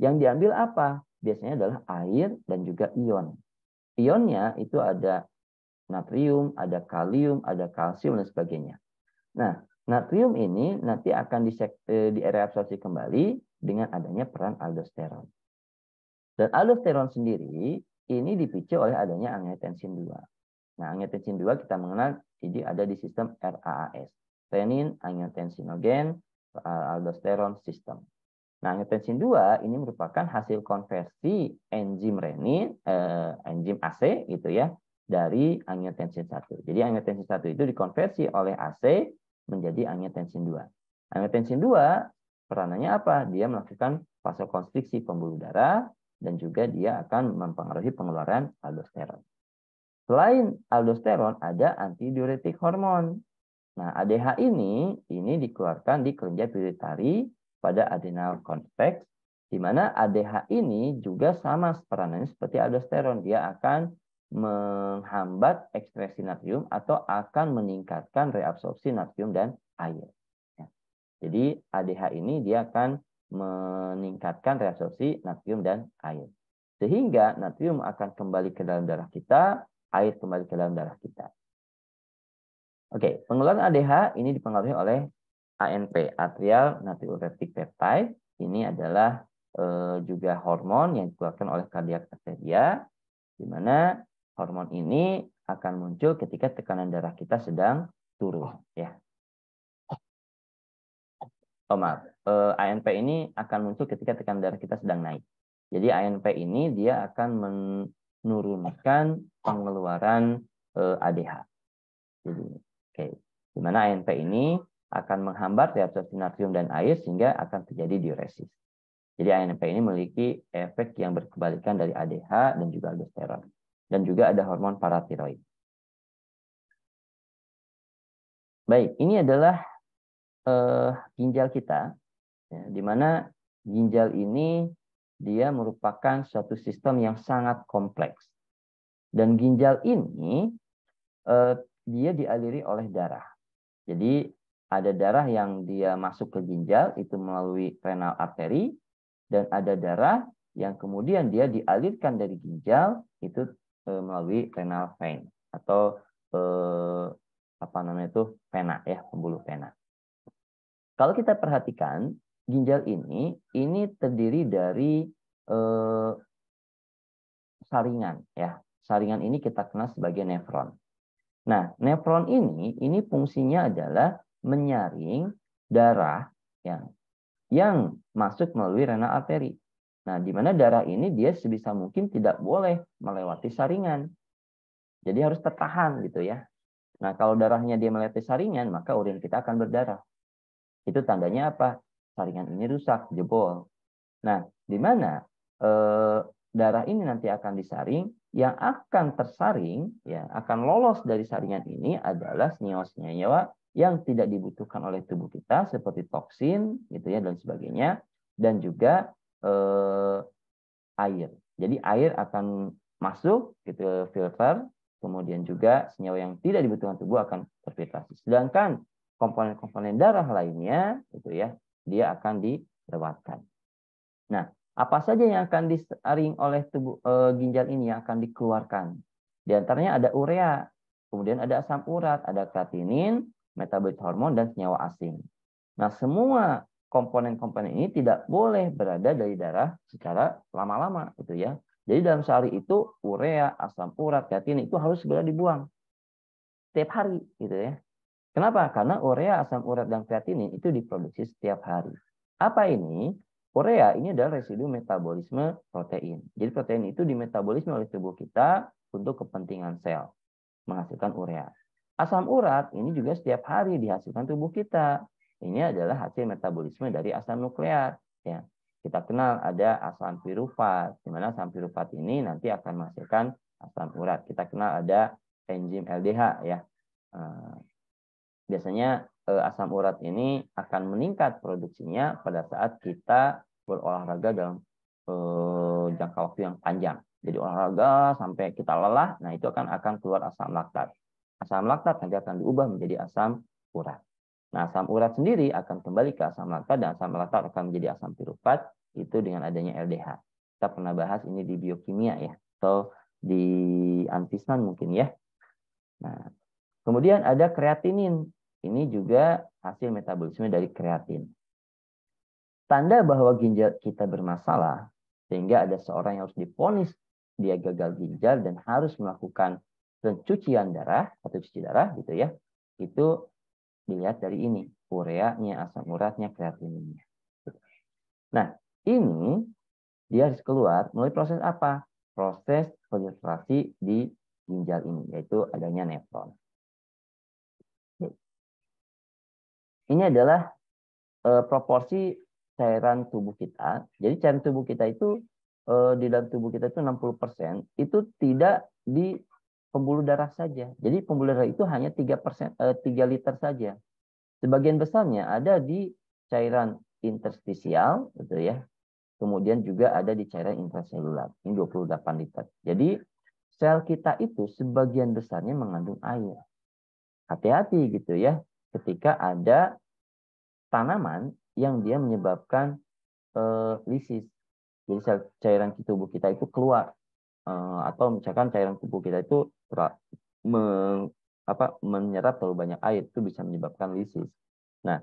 Yang diambil apa? Biasanya adalah air dan juga ion. Ionnya itu ada natrium, ada kalium, ada kalsium dan sebagainya. Nah, Natrium ini nanti akan direabsorpsi eh, kembali dengan adanya peran aldosteron. Dan aldosteron sendiri ini dipicu oleh adanya angiotensin 2. Nah, angiotensin 2 kita mengenal ini ada di sistem RAAS, renin angiotensinogen aldosteron system. Nah, angiotensin 2 ini merupakan hasil konversi enzim renin eh, enzim AC gitu ya dari angiotensin 1. Jadi angiotensin 1 itu dikonversi oleh AC menjadi angiotensin 2. Angiotensin 2 peranannya apa? Dia melakukan vasokonstriksi pembuluh darah dan juga dia akan mempengaruhi pengeluaran aldosteron. Selain aldosteron ada antidiuretik hormon. Nah, ADH ini ini dikeluarkan di kelenjar pituitari pada adrenal cortex di mana ADH ini juga sama peranannya seperti aldosteron, dia akan menghambat ekspresi natrium atau akan meningkatkan reabsorpsi natrium dan air. Ya. Jadi ADH ini dia akan meningkatkan reabsorpsi natrium dan air. Sehingga natrium akan kembali ke dalam darah kita, air kembali ke dalam darah kita. Oke, pengeluaran ADH ini dipengaruhi oleh ANP, atrial natriuretic peptide. Ini adalah e, juga hormon yang dikeluarkan oleh kardiak arteria, di mana Hormon ini akan muncul ketika tekanan darah kita sedang turun, ya. Oh maaf, eh, ANP ini akan muncul ketika tekanan darah kita sedang naik. Jadi ANP ini dia akan menurunkan pengeluaran eh, ADH. Jadi, oke, okay. di mana ANP ini akan menghambat reabsorpsi natrium dan air sehingga akan terjadi diuresis. Jadi ANP ini memiliki efek yang berkebalikan dari ADH dan juga aldosteron dan juga ada hormon paratiroid. Baik, ini adalah uh, ginjal kita, ya, di mana ginjal ini dia merupakan suatu sistem yang sangat kompleks. Dan ginjal ini uh, dia dialiri oleh darah. Jadi ada darah yang dia masuk ke ginjal itu melalui renal arteri dan ada darah yang kemudian dia dialirkan dari ginjal itu Eh, melalui renal vein atau eh, apa namanya itu vena ya pembuluh vena. Kalau kita perhatikan ginjal ini ini terdiri dari eh, saringan ya. Saringan ini kita kenal sebagai nefron. Nah, nefron ini ini fungsinya adalah menyaring darah yang yang masuk melalui renal arteri. Nah, di mana darah ini dia sebisa mungkin tidak boleh melewati saringan. Jadi harus tertahan gitu ya. Nah, kalau darahnya dia melewati saringan, maka urin kita akan berdarah. Itu tandanya apa? Saringan ini rusak, jebol. Nah, di mana eh, darah ini nanti akan disaring, yang akan tersaring, ya akan lolos dari saringan ini adalah senyawa-senyawa yang tidak dibutuhkan oleh tubuh kita seperti toksin, gitu ya dan sebagainya, dan juga eh, air. Jadi air akan masuk gitu filter, kemudian juga senyawa yang tidak dibutuhkan tubuh akan terfiltrasi. Sedangkan komponen-komponen darah lainnya itu ya, dia akan dilewatkan. Nah, apa saja yang akan disaring oleh tubuh e, ginjal ini yang akan dikeluarkan? Di antaranya ada urea, kemudian ada asam urat, ada kreatinin, metabolit hormon dan senyawa asing. Nah, semua komponen-komponen ini tidak boleh berada dari darah secara lama-lama gitu ya. Jadi dalam sehari itu urea, asam urat, kreatinin itu harus segera dibuang setiap hari gitu ya. Kenapa? Karena urea, asam urat, dan kreatinin itu diproduksi setiap hari. Apa ini? Urea ini adalah residu metabolisme protein. Jadi protein itu dimetabolisme oleh tubuh kita untuk kepentingan sel menghasilkan urea. Asam urat ini juga setiap hari dihasilkan tubuh kita ini adalah hasil metabolisme dari asam nukleat. Ya, kita kenal ada asam pirufat, di mana asam pirufat ini nanti akan menghasilkan asam urat. Kita kenal ada enzim LDH ya. Eh, biasanya eh, asam urat ini akan meningkat produksinya pada saat kita berolahraga dalam eh, jangka waktu yang panjang. Jadi olahraga sampai kita lelah, nah itu akan akan keluar asam laktat. Asam laktat nanti akan diubah menjadi asam urat. Nah, asam urat sendiri akan kembali ke asam laktat dan asam laktat akan menjadi asam piruvat itu dengan adanya LDH. Kita pernah bahas ini di biokimia ya atau di antisman mungkin ya. Nah, kemudian ada kreatinin. Ini juga hasil metabolisme dari kreatin. Tanda bahwa ginjal kita bermasalah sehingga ada seorang yang harus diponis dia gagal ginjal dan harus melakukan pencucian darah atau cuci darah gitu ya. Itu dilihat dari ini, ureanya, asam uratnya, kreatininnya. Nah, ini dia harus keluar melalui proses apa? Proses filtrasi di ginjal ini, yaitu adanya nefron. Ini adalah e, proporsi cairan tubuh kita. Jadi cairan tubuh kita itu e, di dalam tubuh kita itu 60% itu tidak di pembuluh darah saja. Jadi pembuluh darah itu hanya 3 persen, eh, 3 liter saja. Sebagian besarnya ada di cairan interstisial, gitu ya. Kemudian juga ada di cairan intraselular, ini 28 liter. Jadi sel kita itu sebagian besarnya mengandung air. Hati-hati gitu ya, ketika ada tanaman yang dia menyebabkan eh, lisis. Jadi sel cairan tubuh kita itu keluar Eh, atau misalkan cairan tubuh kita itu meng, apa, menyerap terlalu banyak air itu bisa menyebabkan lisis. Nah,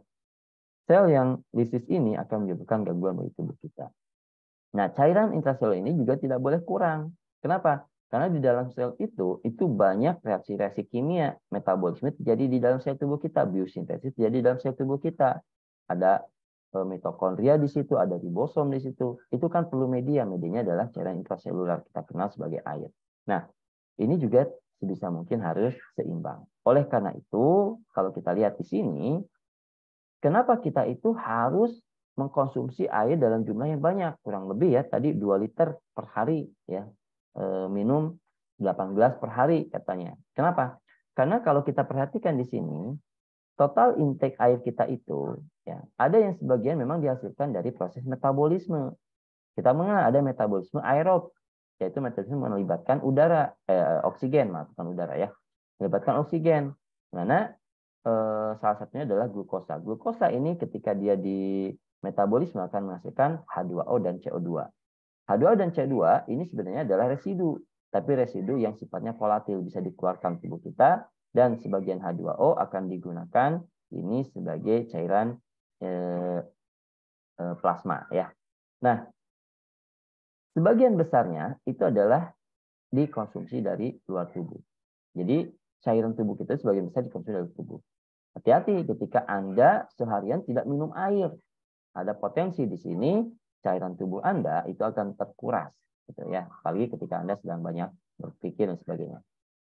sel yang lisis ini akan menyebabkan gangguan bagi tubuh kita. Nah, cairan intrasel ini juga tidak boleh kurang. Kenapa? Karena di dalam sel itu, itu banyak reaksi-reaksi kimia, metabolisme terjadi di dalam sel tubuh kita, biosintesis terjadi di dalam sel tubuh kita. Ada Eh, mitokondria di situ, ada ribosom di situ. Itu kan perlu media. Medianya adalah cairan intraselular kita kenal sebagai air. Nah, ini juga sebisa mungkin harus seimbang. Oleh karena itu, kalau kita lihat di sini, kenapa kita itu harus mengkonsumsi air dalam jumlah yang banyak, kurang lebih ya tadi 2 liter per hari ya. Eh, minum 8 gelas per hari katanya. Kenapa? Karena kalau kita perhatikan di sini, total intake air kita itu Ya, ada yang sebagian memang dihasilkan dari proses metabolisme. Kita mengenal ada metabolisme aerob, yaitu metabolisme melibatkan udara, eh, oksigen, maaf udara ya, melibatkan oksigen. Mana eh, salah satunya adalah glukosa. Glukosa ini ketika dia di metabolisme akan menghasilkan H2O dan CO2. H2O dan co 2 ini sebenarnya adalah residu, tapi residu yang sifatnya volatil bisa dikeluarkan tubuh kita dan sebagian H2O akan digunakan ini sebagai cairan eh, eh, plasma ya. Nah, sebagian besarnya itu adalah dikonsumsi dari luar tubuh. Jadi cairan tubuh kita sebagian besar dikonsumsi dari tubuh. Hati-hati ketika Anda seharian tidak minum air. Ada potensi di sini cairan tubuh Anda itu akan terkuras gitu ya. Apalagi ketika Anda sedang banyak berpikir dan sebagainya.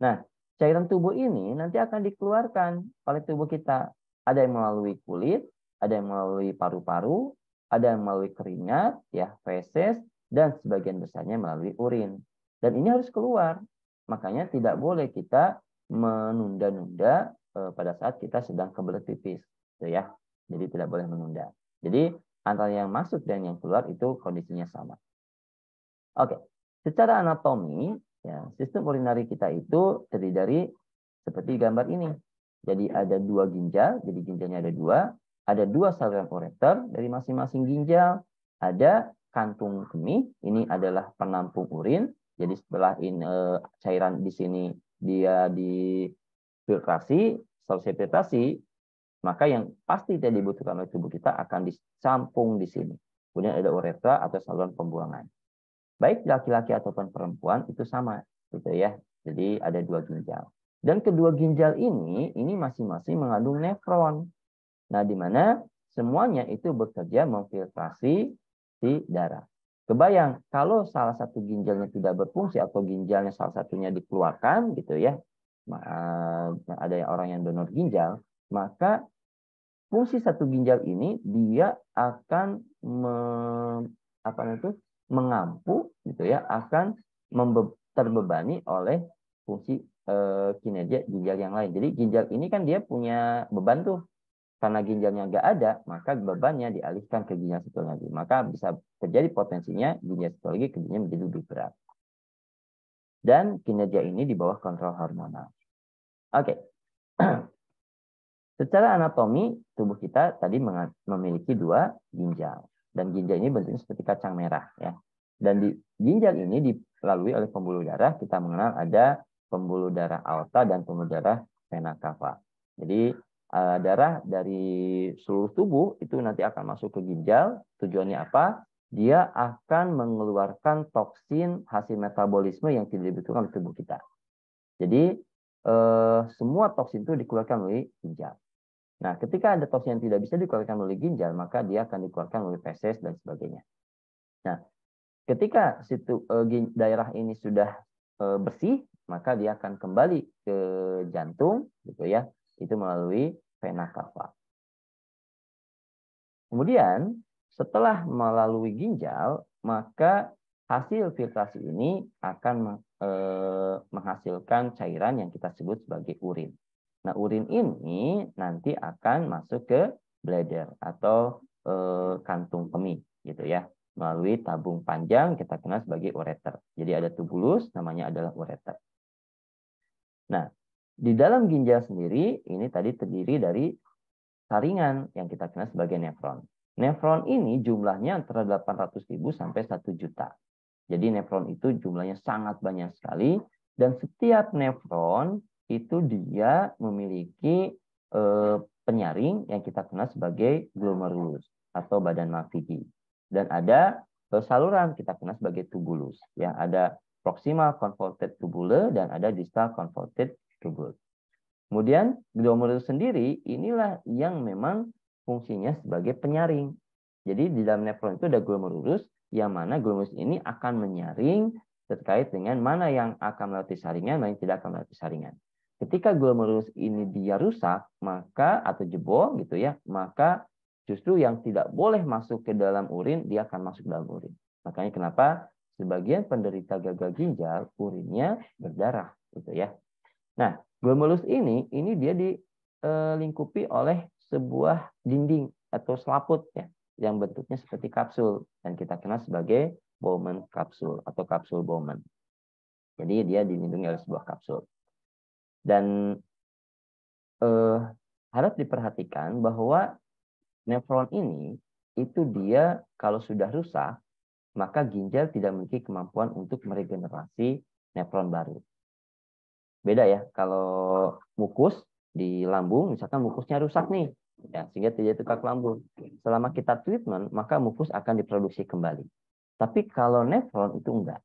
Nah, cairan tubuh ini nanti akan dikeluarkan oleh tubuh kita. Ada yang melalui kulit, ada yang melalui paru-paru, ada yang melalui keringat, ya feses, dan sebagian besarnya melalui urin. Dan ini harus keluar. Makanya tidak boleh kita menunda-nunda eh, pada saat kita sedang kebelet pipis, gitu ya. Jadi tidak boleh menunda. Jadi antara yang masuk dan yang keluar itu kondisinya sama. Oke, secara anatomi, ya, sistem urinari kita itu terdiri dari seperti gambar ini. Jadi ada dua ginjal, jadi ginjalnya ada dua, ada dua saluran ureter dari masing-masing ginjal, ada kantung kemih, ini adalah penampung urin. Jadi setelah in, e, cairan di sini dia difiltrasi, selesai filtrasi, maka yang pasti tidak dibutuhkan oleh tubuh kita akan disampung di sini. Kemudian ada uretra atau saluran pembuangan. Baik laki-laki ataupun perempuan itu sama gitu ya. Jadi ada dua ginjal. Dan kedua ginjal ini ini masing-masing mengandung nefron. Nah, di mana semuanya itu bekerja memfiltrasi di darah. Kebayang kalau salah satu ginjalnya tidak berfungsi atau ginjalnya salah satunya dikeluarkan gitu ya, eh, ada orang yang donor ginjal, maka fungsi satu ginjal ini dia akan me, apa itu mengampu gitu ya, akan terbebani oleh fungsi e, kinerja ginjal yang lain. Jadi ginjal ini kan dia punya beban tuh karena ginjalnya nggak ada, maka bebannya dialihkan ke ginjal satu lagi. Maka bisa terjadi potensinya ginjal satu lagi ke ginjal menjadi lebih berat. Dan kinerja ini di bawah kontrol hormonal. Oke. Secara anatomi, tubuh kita tadi memiliki dua ginjal. Dan ginjal ini bentuknya seperti kacang merah. ya. Dan di ginjal ini dilalui oleh pembuluh darah. Kita mengenal ada pembuluh darah aorta dan pembuluh darah vena cava. Jadi Eh, darah dari seluruh tubuh itu nanti akan masuk ke ginjal. Tujuannya apa? Dia akan mengeluarkan toksin hasil metabolisme yang tidak dibutuhkan oleh tubuh kita. Jadi eh, semua toksin itu dikeluarkan oleh ginjal. Nah, ketika ada toksin yang tidak bisa dikeluarkan oleh ginjal, maka dia akan dikeluarkan oleh feses dan sebagainya. Nah, ketika situ, eh, daerah ini sudah eh, bersih, maka dia akan kembali ke jantung, gitu ya, itu melalui vena cava. Kemudian setelah melalui ginjal, maka hasil filtrasi ini akan eh, menghasilkan cairan yang kita sebut sebagai urin. Nah, urin ini nanti akan masuk ke bladder atau eh, kantung kemih gitu ya. Melalui tabung panjang kita kenal sebagai ureter. Jadi ada tubulus namanya adalah ureter. Nah, di dalam ginjal sendiri, ini tadi terdiri dari saringan yang kita kenal sebagai nefron. Nefron ini jumlahnya antara 800.000 sampai 1 juta. Jadi nefron itu jumlahnya sangat banyak sekali. Dan setiap nefron itu dia memiliki eh, penyaring yang kita kenal sebagai glomerulus atau badan mafigi. Dan ada eh, saluran kita kenal sebagai tubulus. Ya, ada proximal convoluted tubule dan ada distal convoluted tersebut. Kemudian glomerulus sendiri inilah yang memang fungsinya sebagai penyaring. Jadi di dalam nefron itu ada glomerulus yang mana glomerulus ini akan menyaring terkait dengan mana yang akan melalui saringan, mana yang tidak akan melalui saringan. Ketika glomerulus ini dia rusak, maka atau jebol gitu ya, maka justru yang tidak boleh masuk ke dalam urin dia akan masuk ke dalam urin. Makanya kenapa sebagian penderita gagal ginjal urinnya berdarah gitu ya. Nah, glomerulus ini ini dia dilingkupi eh, oleh sebuah dinding atau selaput ya yang bentuknya seperti kapsul dan kita kenal sebagai Bowman kapsul atau kapsul Bowman. Jadi dia dilindungi oleh sebuah kapsul. Dan eh, harap diperhatikan bahwa nefron ini itu dia kalau sudah rusak maka ginjal tidak memiliki kemampuan untuk meregenerasi nefron baru. Beda ya, kalau mukus di lambung, misalkan mukusnya rusak nih, ya, sehingga terjadi tukak lambung. Selama kita treatment, maka mukus akan diproduksi kembali. Tapi kalau nefron itu enggak.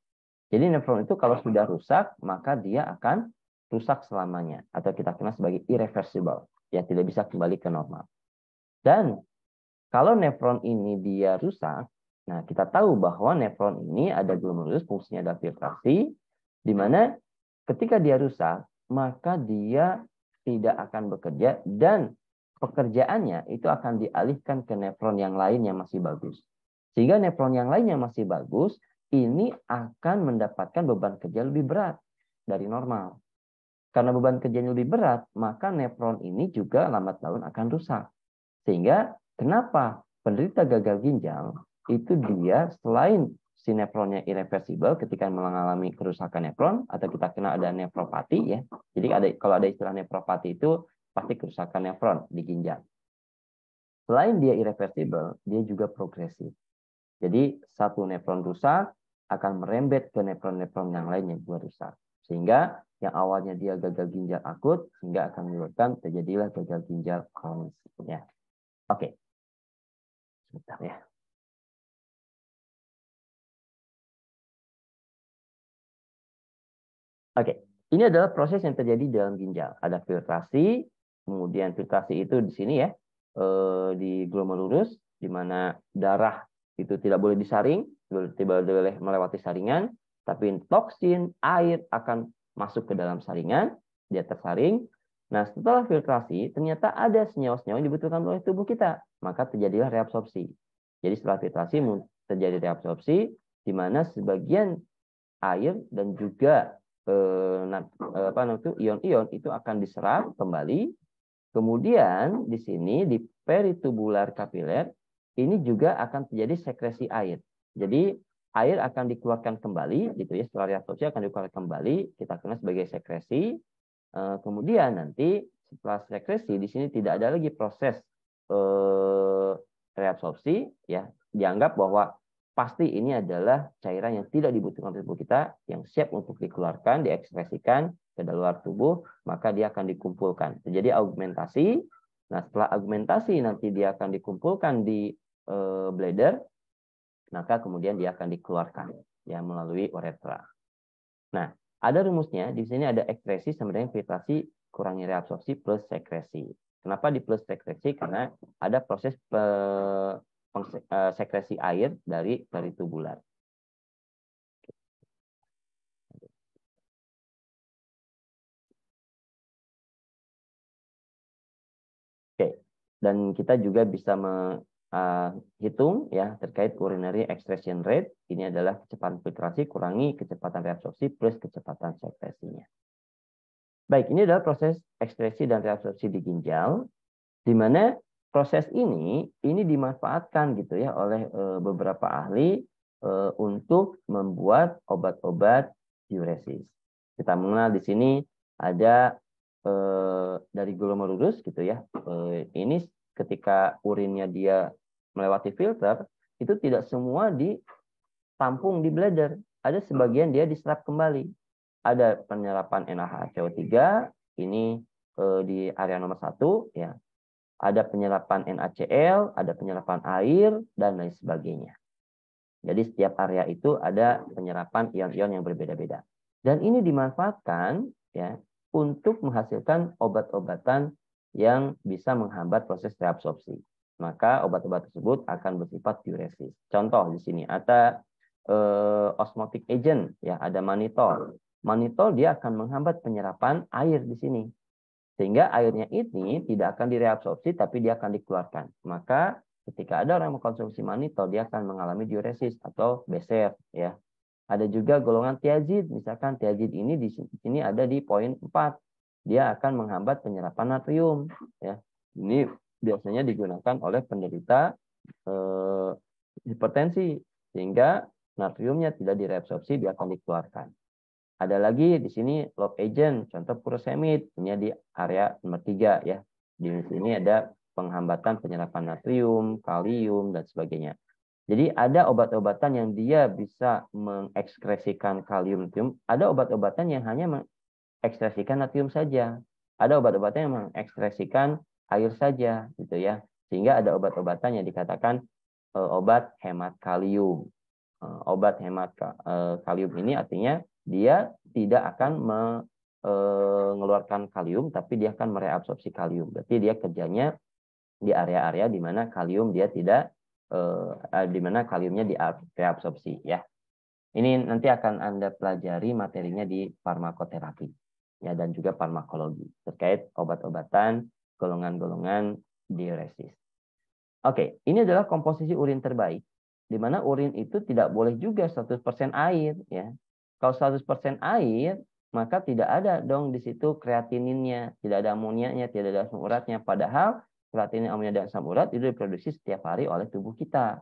Jadi nefron itu kalau sudah rusak, maka dia akan rusak selamanya. Atau kita kenal sebagai irreversible. Ya, tidak bisa kembali ke normal. Dan kalau nefron ini dia rusak, nah kita tahu bahwa nefron ini ada glomerulus, fungsinya ada filtrasi, di mana Ketika dia rusak, maka dia tidak akan bekerja dan pekerjaannya itu akan dialihkan ke nefron yang lain yang masih bagus. Sehingga nefron yang lain yang masih bagus ini akan mendapatkan beban kerja lebih berat dari normal. Karena beban kerjanya lebih berat, maka nefron ini juga lambat laun akan rusak. Sehingga kenapa penderita gagal ginjal itu dia selain si nefronnya irreversible ketika mengalami kerusakan nefron atau kita kenal ada nefropati ya. Jadi ada kalau ada istilah nefropati itu pasti kerusakan nefron di ginjal. Selain dia irreversible, dia juga progresif. Jadi satu nefron rusak akan merembet ke nefron-nefron yang lain yang juga rusak. Sehingga yang awalnya dia gagal ginjal akut sehingga akan menyebabkan terjadilah gagal ginjal kronis ya. Oke. Sebentar ya. Oke, ini adalah proses yang terjadi dalam ginjal. Ada filtrasi, kemudian filtrasi itu di sini ya, eh, di glomerulus, di mana darah itu tidak boleh disaring, tidak boleh melewati saringan, tapi toksin, air akan masuk ke dalam saringan, dia tersaring. Nah, setelah filtrasi, ternyata ada senyawa-senyawa yang dibutuhkan oleh tubuh kita, maka terjadilah reabsorpsi. Jadi setelah filtrasi terjadi reabsorpsi, di mana sebagian air dan juga Eh, eh, apa namanya ion-ion itu akan diserap kembali. Kemudian di sini di peritubular kapiler ini juga akan terjadi sekresi air. Jadi air akan dikeluarkan kembali gitu ya setelah reabsorpsi akan dikeluarkan kembali kita kenal sebagai sekresi. Eh, kemudian nanti setelah sekresi di sini tidak ada lagi proses reabsorpsi ya dianggap bahwa pasti ini adalah cairan yang tidak dibutuhkan tubuh kita, yang siap untuk dikeluarkan, diekspresikan ke luar tubuh, maka dia akan dikumpulkan. Jadi augmentasi. Nah, setelah augmentasi nanti dia akan dikumpulkan di uh, bladder, maka kemudian dia akan dikeluarkan ya melalui uretra. Nah, ada rumusnya. Di sini ada ekspresi sama dengan filtrasi kurangi reabsorpsi plus sekresi. Kenapa di plus sekresi? Karena ada proses eh, Eh, sekresi air dari tubular. Oke, dan kita juga bisa menghitung eh, ya terkait urinary excretion rate. Ini adalah kecepatan filtrasi kurangi kecepatan reabsorpsi plus kecepatan sekresinya. Baik, ini adalah proses ekstresi dan reabsorpsi di ginjal, di mana proses ini ini dimanfaatkan gitu ya oleh eh, beberapa ahli eh, untuk membuat obat-obat diuresis. Kita mengenal di sini ada eh, dari glomerulus gitu ya. Ini ketika urinnya dia melewati filter itu tidak semua ditampung di bladder. Ada sebagian dia diserap kembali. Ada penyerapan NaHCO3 ini di area nomor satu ya ada penyerapan NaCl, ada penyerapan air, dan lain sebagainya. Jadi setiap area itu ada penyerapan ion-ion yang berbeda-beda. Dan ini dimanfaatkan ya untuk menghasilkan obat-obatan yang bisa menghambat proses reabsorpsi. Maka obat-obat tersebut akan bersifat diuresis. Contoh di sini ada eh, osmotic agent, ya ada manitol. Manitol dia akan menghambat penyerapan air di sini. Sehingga airnya ini tidak akan direabsorpsi, tapi dia akan dikeluarkan. Maka ketika ada orang yang mengkonsumsi manitol, dia akan mengalami diuresis atau beser. Ya. Ada juga golongan tiazid. Misalkan tiazid ini di sini ada di poin 4. Dia akan menghambat penyerapan natrium. Ya. Ini biasanya digunakan oleh penderita eh, hipertensi. Sehingga natriumnya tidak direabsorpsi, dia akan dikeluarkan. Ada lagi di sini log agent, contoh furosemid, ini di area nomor tiga ya. Di sini ada penghambatan penyerapan natrium, kalium, dan sebagainya. Jadi ada obat-obatan yang dia bisa mengekskresikan kalium natrium, ada obat-obatan yang hanya mengekskresikan natrium saja. Ada obat-obatan yang mengekskresikan air saja gitu ya. Sehingga ada obat-obatan yang dikatakan eh, obat hemat kalium. Eh, obat hemat eh, kalium ini artinya dia tidak akan mengeluarkan eh, kalium, tapi dia akan mereabsorpsi kalium. Berarti dia kerjanya di area-area di mana kalium dia tidak eh, eh, di mana kaliumnya direabsorpsi ya. Ini nanti akan Anda pelajari materinya di farmakoterapi ya dan juga farmakologi terkait obat-obatan golongan-golongan diuresis. Oke, ini adalah komposisi urin terbaik di mana urin itu tidak boleh juga 100% air ya. Kalau 100% air, maka tidak ada dong di situ kreatininnya, tidak ada amoniaknya, tidak ada asam uratnya. Padahal kreatinin, amonia, dan asam urat itu diproduksi setiap hari oleh tubuh kita.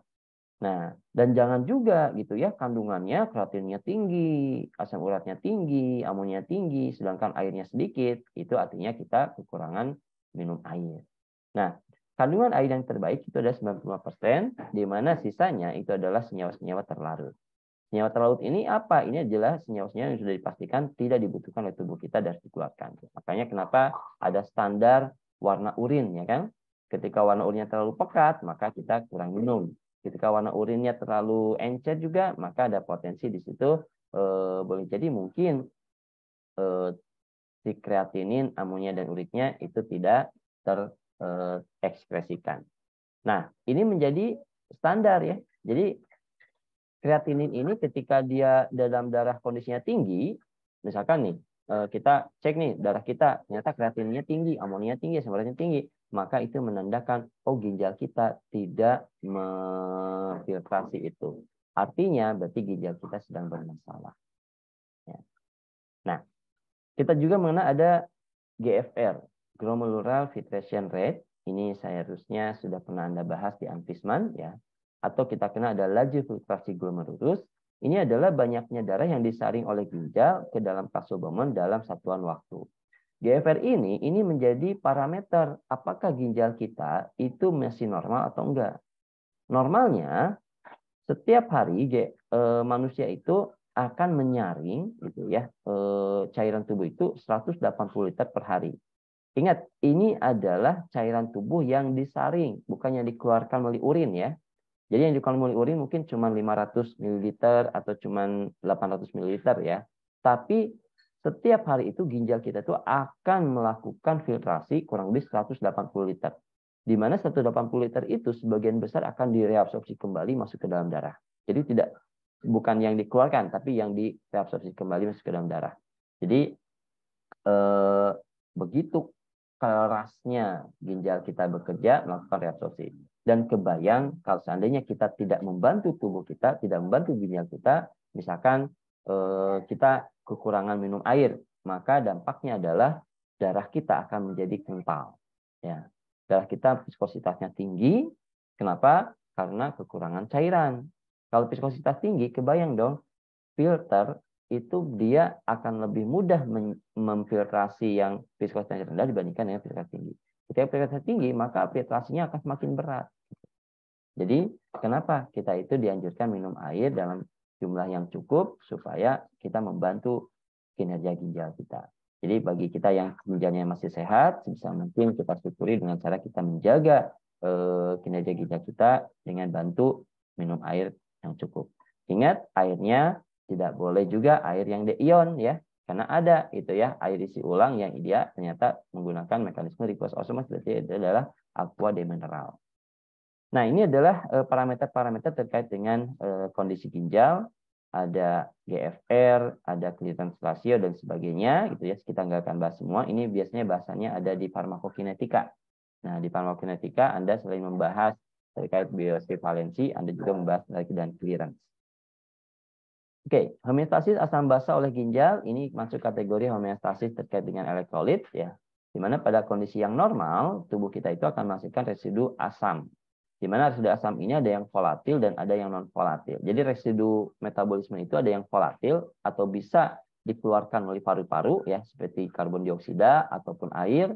Nah, dan jangan juga gitu ya kandungannya kreatininnya tinggi, asam uratnya tinggi, amonia tinggi, sedangkan airnya sedikit, itu artinya kita kekurangan minum air. Nah, kandungan air yang terbaik itu ada 95%, di mana sisanya itu adalah senyawa-senyawa terlarut. Senyawa terlarut ini apa? Ini adalah senyawa-senyawa yang sudah dipastikan tidak dibutuhkan oleh tubuh kita dan harus dikeluarkan. Makanya kenapa ada standar warna urin, ya kan? Ketika warna urinnya terlalu pekat, maka kita kurang minum. Ketika warna urinnya terlalu encer juga, maka ada potensi di situ eh, boleh jadi mungkin eh, si kreatinin, amonia dan uriknya itu tidak terekspresikan. Eh, nah, ini menjadi standar ya. Jadi kreatinin ini ketika dia dalam darah kondisinya tinggi, misalkan nih eh, kita cek nih darah kita ternyata kreatininnya tinggi, amonia tinggi, sebenarnya tinggi, maka itu menandakan oh ginjal kita tidak memfiltrasi itu. Artinya berarti ginjal kita sedang bermasalah. Ya. Nah, kita juga mengenal ada GFR, glomerular filtration rate. Ini saya harusnya sudah pernah Anda bahas di Anfisman ya atau kita kenal ada laju filtrasi glomerulus, ini adalah banyaknya darah yang disaring oleh ginjal ke dalam kasubomen dalam satuan waktu. GFR ini ini menjadi parameter apakah ginjal kita itu masih normal atau enggak. Normalnya setiap hari e, manusia itu akan menyaring gitu ya e, cairan tubuh itu 180 liter per hari. Ingat, ini adalah cairan tubuh yang disaring, bukan yang dikeluarkan melalui urin ya. Jadi yang dikeluarkan urin mungkin cuma 500 ml atau cuma 800 ml ya. Tapi setiap hari itu ginjal kita itu akan melakukan filtrasi kurang lebih 180 liter. Di mana 180 liter itu sebagian besar akan direabsorpsi kembali masuk ke dalam darah. Jadi tidak bukan yang dikeluarkan tapi yang direabsorpsi kembali masuk ke dalam darah. Jadi eh, begitu kerasnya ginjal kita bekerja melakukan reabsorpsi dan kebayang kalau seandainya kita tidak membantu tubuh kita, tidak membantu ginjal kita, misalkan eh, kita kekurangan minum air, maka dampaknya adalah darah kita akan menjadi kental. Ya, darah kita viskositasnya tinggi. Kenapa? Karena kekurangan cairan. Kalau viskositas tinggi, kebayang dong, filter itu dia akan lebih mudah memfiltrasi yang viskositas rendah dibandingkan dengan viskositas tinggi. Ketika viskositas tinggi, maka filtrasinya akan semakin berat. Jadi kenapa kita itu dianjurkan minum air dalam jumlah yang cukup supaya kita membantu kinerja ginjal kita. Jadi bagi kita yang ginjalnya masih sehat, sebisa mungkin kita syukuri dengan cara kita menjaga eh, kinerja ginjal kita dengan bantu minum air yang cukup. Ingat airnya tidak boleh juga air yang deion ya, karena ada itu ya air isi ulang yang dia ternyata menggunakan mekanisme reverse osmosis berarti itu adalah aqua demineral. Nah, ini adalah eh, parameter-parameter terkait dengan eh, kondisi ginjal, ada GFR, ada kelihatan rasio dan sebagainya gitu ya. Kita nggak akan bahas semua. Ini biasanya bahasannya ada di farmakokinetika. Nah, di farmakokinetika Anda selain membahas terkait bioequivalensi, Anda juga membahas lagi dan clearance. Oke, okay. homeostasis asam basa oleh ginjal ini masuk kategori homeostasis terkait dengan elektrolit ya. Di mana pada kondisi yang normal, tubuh kita itu akan menghasilkan residu asam di mana residu asam ini ada yang volatil dan ada yang non volatil. Jadi residu metabolisme itu ada yang volatil atau bisa dikeluarkan melalui paru-paru ya seperti karbon dioksida ataupun air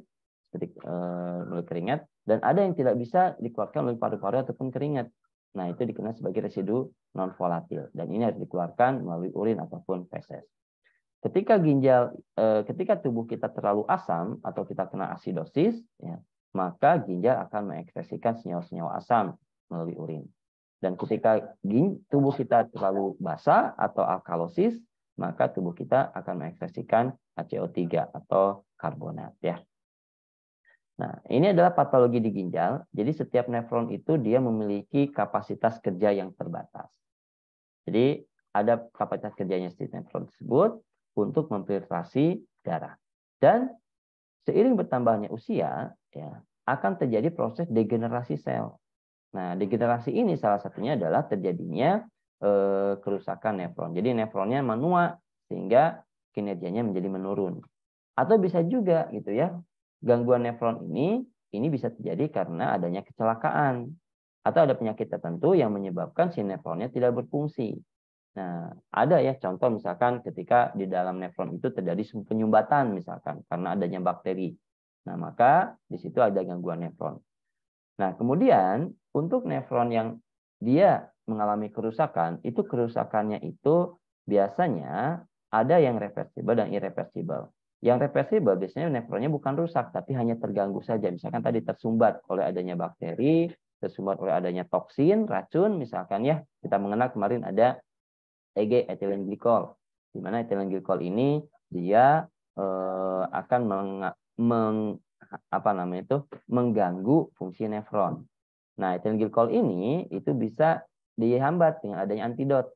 seperti melalui eh, keringat dan ada yang tidak bisa dikeluarkan melalui paru-paru ataupun keringat. Nah, itu dikenal sebagai residu non volatil dan ini harus dikeluarkan melalui urin ataupun feses. Ketika ginjal eh, ketika tubuh kita terlalu asam atau kita kena asidosis ya maka ginjal akan mengekspresikan senyawa-senyawa asam melalui urin. Dan ketika tubuh kita terlalu basah atau alkalosis, maka tubuh kita akan mengekspresikan HCO3 atau karbonat ya. Nah, ini adalah patologi di ginjal. Jadi setiap nefron itu dia memiliki kapasitas kerja yang terbatas. Jadi ada kapasitas kerjanya setiap nefron tersebut untuk memfiltrasi darah. Dan Seiring bertambahnya usia, ya, akan terjadi proses degenerasi sel. Nah, degenerasi ini salah satunya adalah terjadinya eh, kerusakan nefron. Jadi nefronnya menua sehingga kinerjanya menjadi menurun. Atau bisa juga gitu ya, gangguan nefron ini ini bisa terjadi karena adanya kecelakaan atau ada penyakit tertentu yang menyebabkan si nefronnya tidak berfungsi. Nah, ada ya contoh misalkan ketika di dalam nefron itu terjadi penyumbatan misalkan karena adanya bakteri. Nah, maka di situ ada gangguan nefron. Nah, kemudian untuk nefron yang dia mengalami kerusakan, itu kerusakannya itu biasanya ada yang reversible dan irreversible. Yang reversible biasanya nefronnya bukan rusak, tapi hanya terganggu saja. Misalkan tadi tersumbat oleh adanya bakteri, tersumbat oleh adanya toksin, racun, misalkan ya. Kita mengenal kemarin ada EG ethylene glycol. Di mana ethylene glycol ini dia eh, akan meng, meng apa namanya itu mengganggu fungsi nefron. Nah, ethylene glycol ini itu bisa dihambat dengan adanya antidot.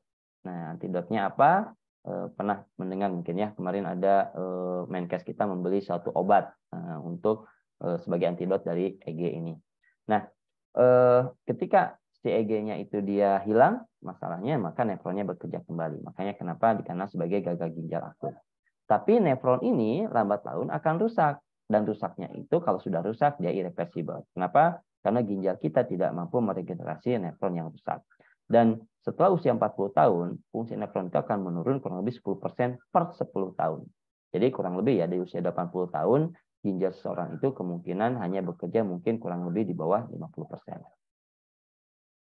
Nah, antidotnya apa? Eh, pernah mendengar mungkin ya kemarin ada eh, Menkes kita membeli satu obat eh, untuk eh, sebagai antidot dari EG ini. Nah, eh, ketika CEG-nya itu dia hilang, masalahnya maka nefronnya bekerja kembali. Makanya kenapa dikenal sebagai gagal ginjal akut. Tapi nefron ini lambat laun akan rusak. Dan rusaknya itu kalau sudah rusak dia irreversible. Kenapa? Karena ginjal kita tidak mampu meregenerasi nefron yang rusak. Dan setelah usia 40 tahun, fungsi nefron itu akan menurun kurang lebih 10% per 10 tahun. Jadi kurang lebih ya di usia 80 tahun, ginjal seseorang itu kemungkinan hanya bekerja mungkin kurang lebih di bawah 50%.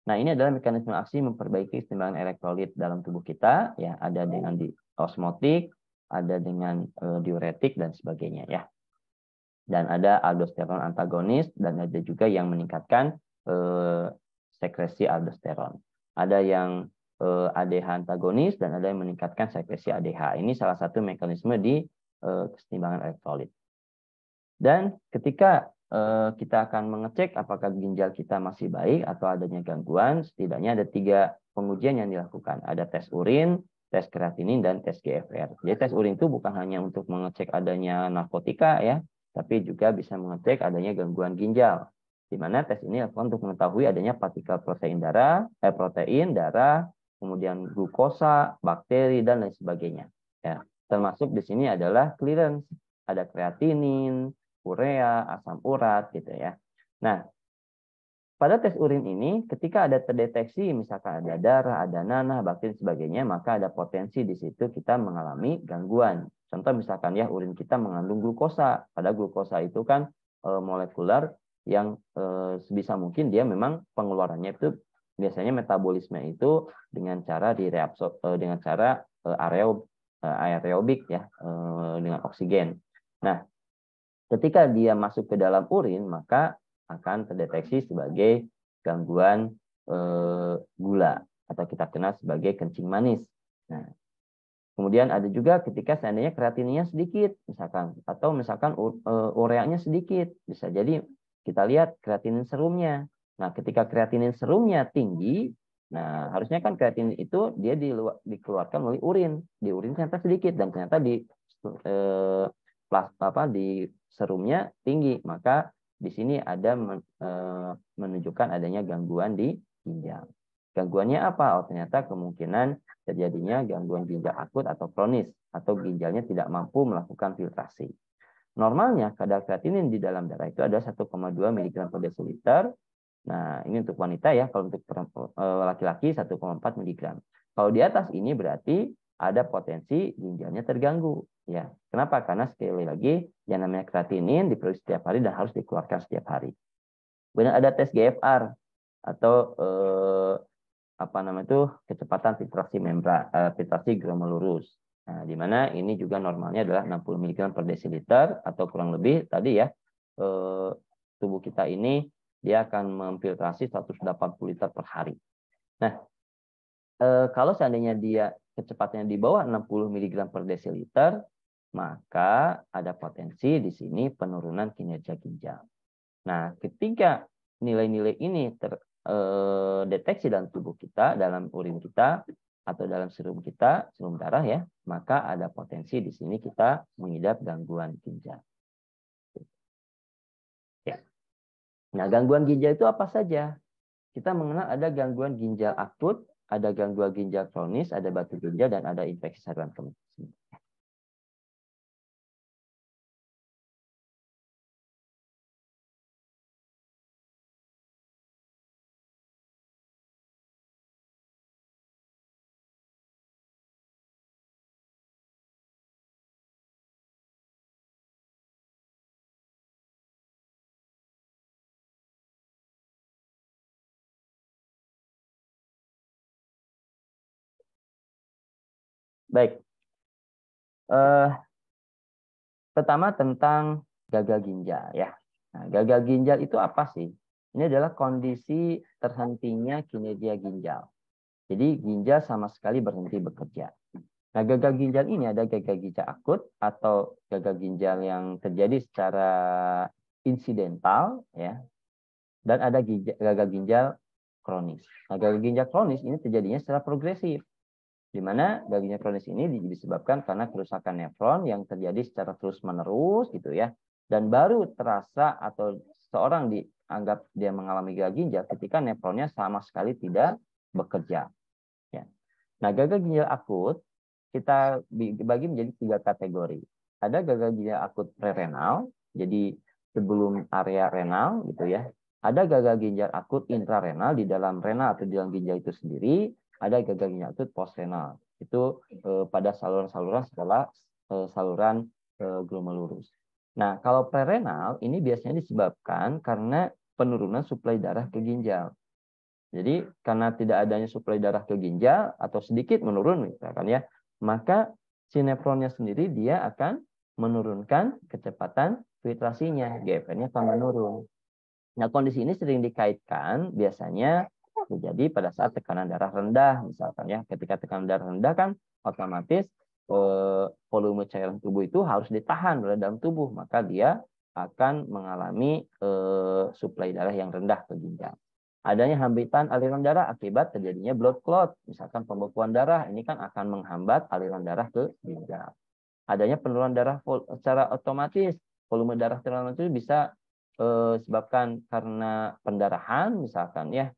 Nah, ini adalah mekanisme aksi memperbaiki keseimbangan elektrolit dalam tubuh kita, ya, ada dengan di osmotik, ada dengan uh, diuretik dan sebagainya, ya. Dan ada aldosteron antagonis dan ada juga yang meningkatkan uh, sekresi aldosteron. Ada yang uh, eh, ADH antagonis dan ada yang meningkatkan sekresi ADH. Ini salah satu mekanisme di uh, keseimbangan elektrolit. Dan ketika Eh, kita akan mengecek apakah ginjal kita masih baik atau adanya gangguan. Setidaknya ada tiga pengujian yang dilakukan. Ada tes urin, tes kreatinin, dan tes GFR. Jadi tes urin itu bukan hanya untuk mengecek adanya narkotika ya, tapi juga bisa mengecek adanya gangguan ginjal. Di mana tes ini dilakukan untuk mengetahui adanya partikel protein darah, eh, protein darah, kemudian glukosa, bakteri dan lain sebagainya. Ya. Termasuk di sini adalah clearance, ada kreatinin, urea, asam urat gitu ya. Nah, pada tes urin ini ketika ada terdeteksi misalkan ada darah, ada nanah, bakteri sebagainya, maka ada potensi di situ kita mengalami gangguan. Contoh misalkan ya urin kita mengandung glukosa. Pada glukosa itu kan e, eh, molekular yang eh, sebisa mungkin dia memang pengeluarannya itu biasanya metabolisme itu dengan cara direabsorb e, eh, dengan cara e, aerobik ya dengan oksigen. Nah, Ketika dia masuk ke dalam urin, maka akan terdeteksi sebagai gangguan e, gula atau kita kenal sebagai kencing manis. Nah, kemudian ada juga ketika seandainya kreatininya sedikit, misalkan atau misalkan e, ureanya sedikit, bisa jadi kita lihat kreatinin serumnya. Nah, ketika kreatinin serumnya tinggi, nah harusnya kan kreatinin itu dia di, dikeluarkan melalui urin, di urin ternyata sedikit dan ternyata di e, apa di serumnya tinggi, maka di sini ada eh, menunjukkan adanya gangguan di ginjal. Gangguannya apa? Oh, ternyata kemungkinan terjadinya gangguan ginjal akut atau kronis atau ginjalnya tidak mampu melakukan filtrasi. Normalnya kadar kreatinin di dalam darah itu ada 1,2 mg per desiliter. Nah, ini untuk wanita ya, kalau untuk eh, laki-laki 1,4 mg. Kalau di atas ini berarti ada potensi ginjalnya terganggu. Ya, kenapa? Karena sekali lagi yang namanya kreatinin diproduksi setiap hari dan harus dikeluarkan setiap hari. Kemudian ada tes GFR atau eh, apa namanya itu kecepatan filtrasi membran, eh, filtrasi glomerulus. Nah, di mana ini juga normalnya adalah 60 mg per desiliter atau kurang lebih tadi ya eh, tubuh kita ini dia akan memfiltrasi 180 liter per hari. Nah, eh, kalau seandainya dia kecepatannya di bawah 60 mg per desiliter, maka ada potensi di sini penurunan kinerja ginjal. Nah, ketika nilai-nilai ini terdeteksi eh, dalam tubuh kita, dalam urin kita, atau dalam serum kita, serum darah ya, maka ada potensi di sini kita mengidap gangguan ginjal. Ya. Nah, gangguan ginjal itu apa saja? Kita mengenal ada gangguan ginjal akut, ada gangguan ginjal kronis, ada batu ginjal, dan ada infeksi saluran kemih. Baik. Uh, pertama tentang gagal ginjal ya. Nah, gagal ginjal itu apa sih? Ini adalah kondisi terhentinya kinerja ginjal. Jadi ginjal sama sekali berhenti bekerja. Nah, gagal ginjal ini ada gagal ginjal akut atau gagal ginjal yang terjadi secara insidental ya. Dan ada gagal ginjal kronis. Nah, gagal ginjal kronis ini terjadinya secara progresif di mana baginya kronis ini disebabkan karena kerusakan nefron yang terjadi secara terus-menerus gitu ya. Dan baru terasa atau seorang dianggap dia mengalami gagal ginjal ketika nefronnya sama sekali tidak bekerja. Ya. Nah, gagal ginjal akut kita bagi menjadi tiga kategori. Ada gagal ginjal akut prerenal, jadi sebelum area renal gitu ya. Ada gagal ginjal akut intrarenal di dalam renal atau di dalam ginjal itu sendiri, ada gagal ginjal akut postrenal itu eh, pada saluran-saluran setelah eh, saluran eh, glomerulus. Nah, kalau prerenal ini biasanya disebabkan karena penurunan suplai darah ke ginjal. Jadi karena tidak adanya suplai darah ke ginjal atau sedikit menurun misalkan ya, maka sinefronnya sendiri dia akan menurunkan kecepatan filtrasinya, GFR-nya akan menurun. Nah, kondisi ini sering dikaitkan biasanya terjadi pada saat tekanan darah rendah misalkan ya. Ketika tekanan darah rendah kan otomatis eh, volume cairan tubuh itu harus ditahan oleh dalam tubuh, maka dia akan mengalami eh, suplai darah yang rendah ke ginjal. Adanya hambatan aliran darah akibat terjadinya blood clot, misalkan pembekuan darah, ini kan akan menghambat aliran darah ke ginjal. Adanya penurunan darah secara otomatis, volume darah terlalu itu bisa eh, sebabkan karena pendarahan, misalkan ya,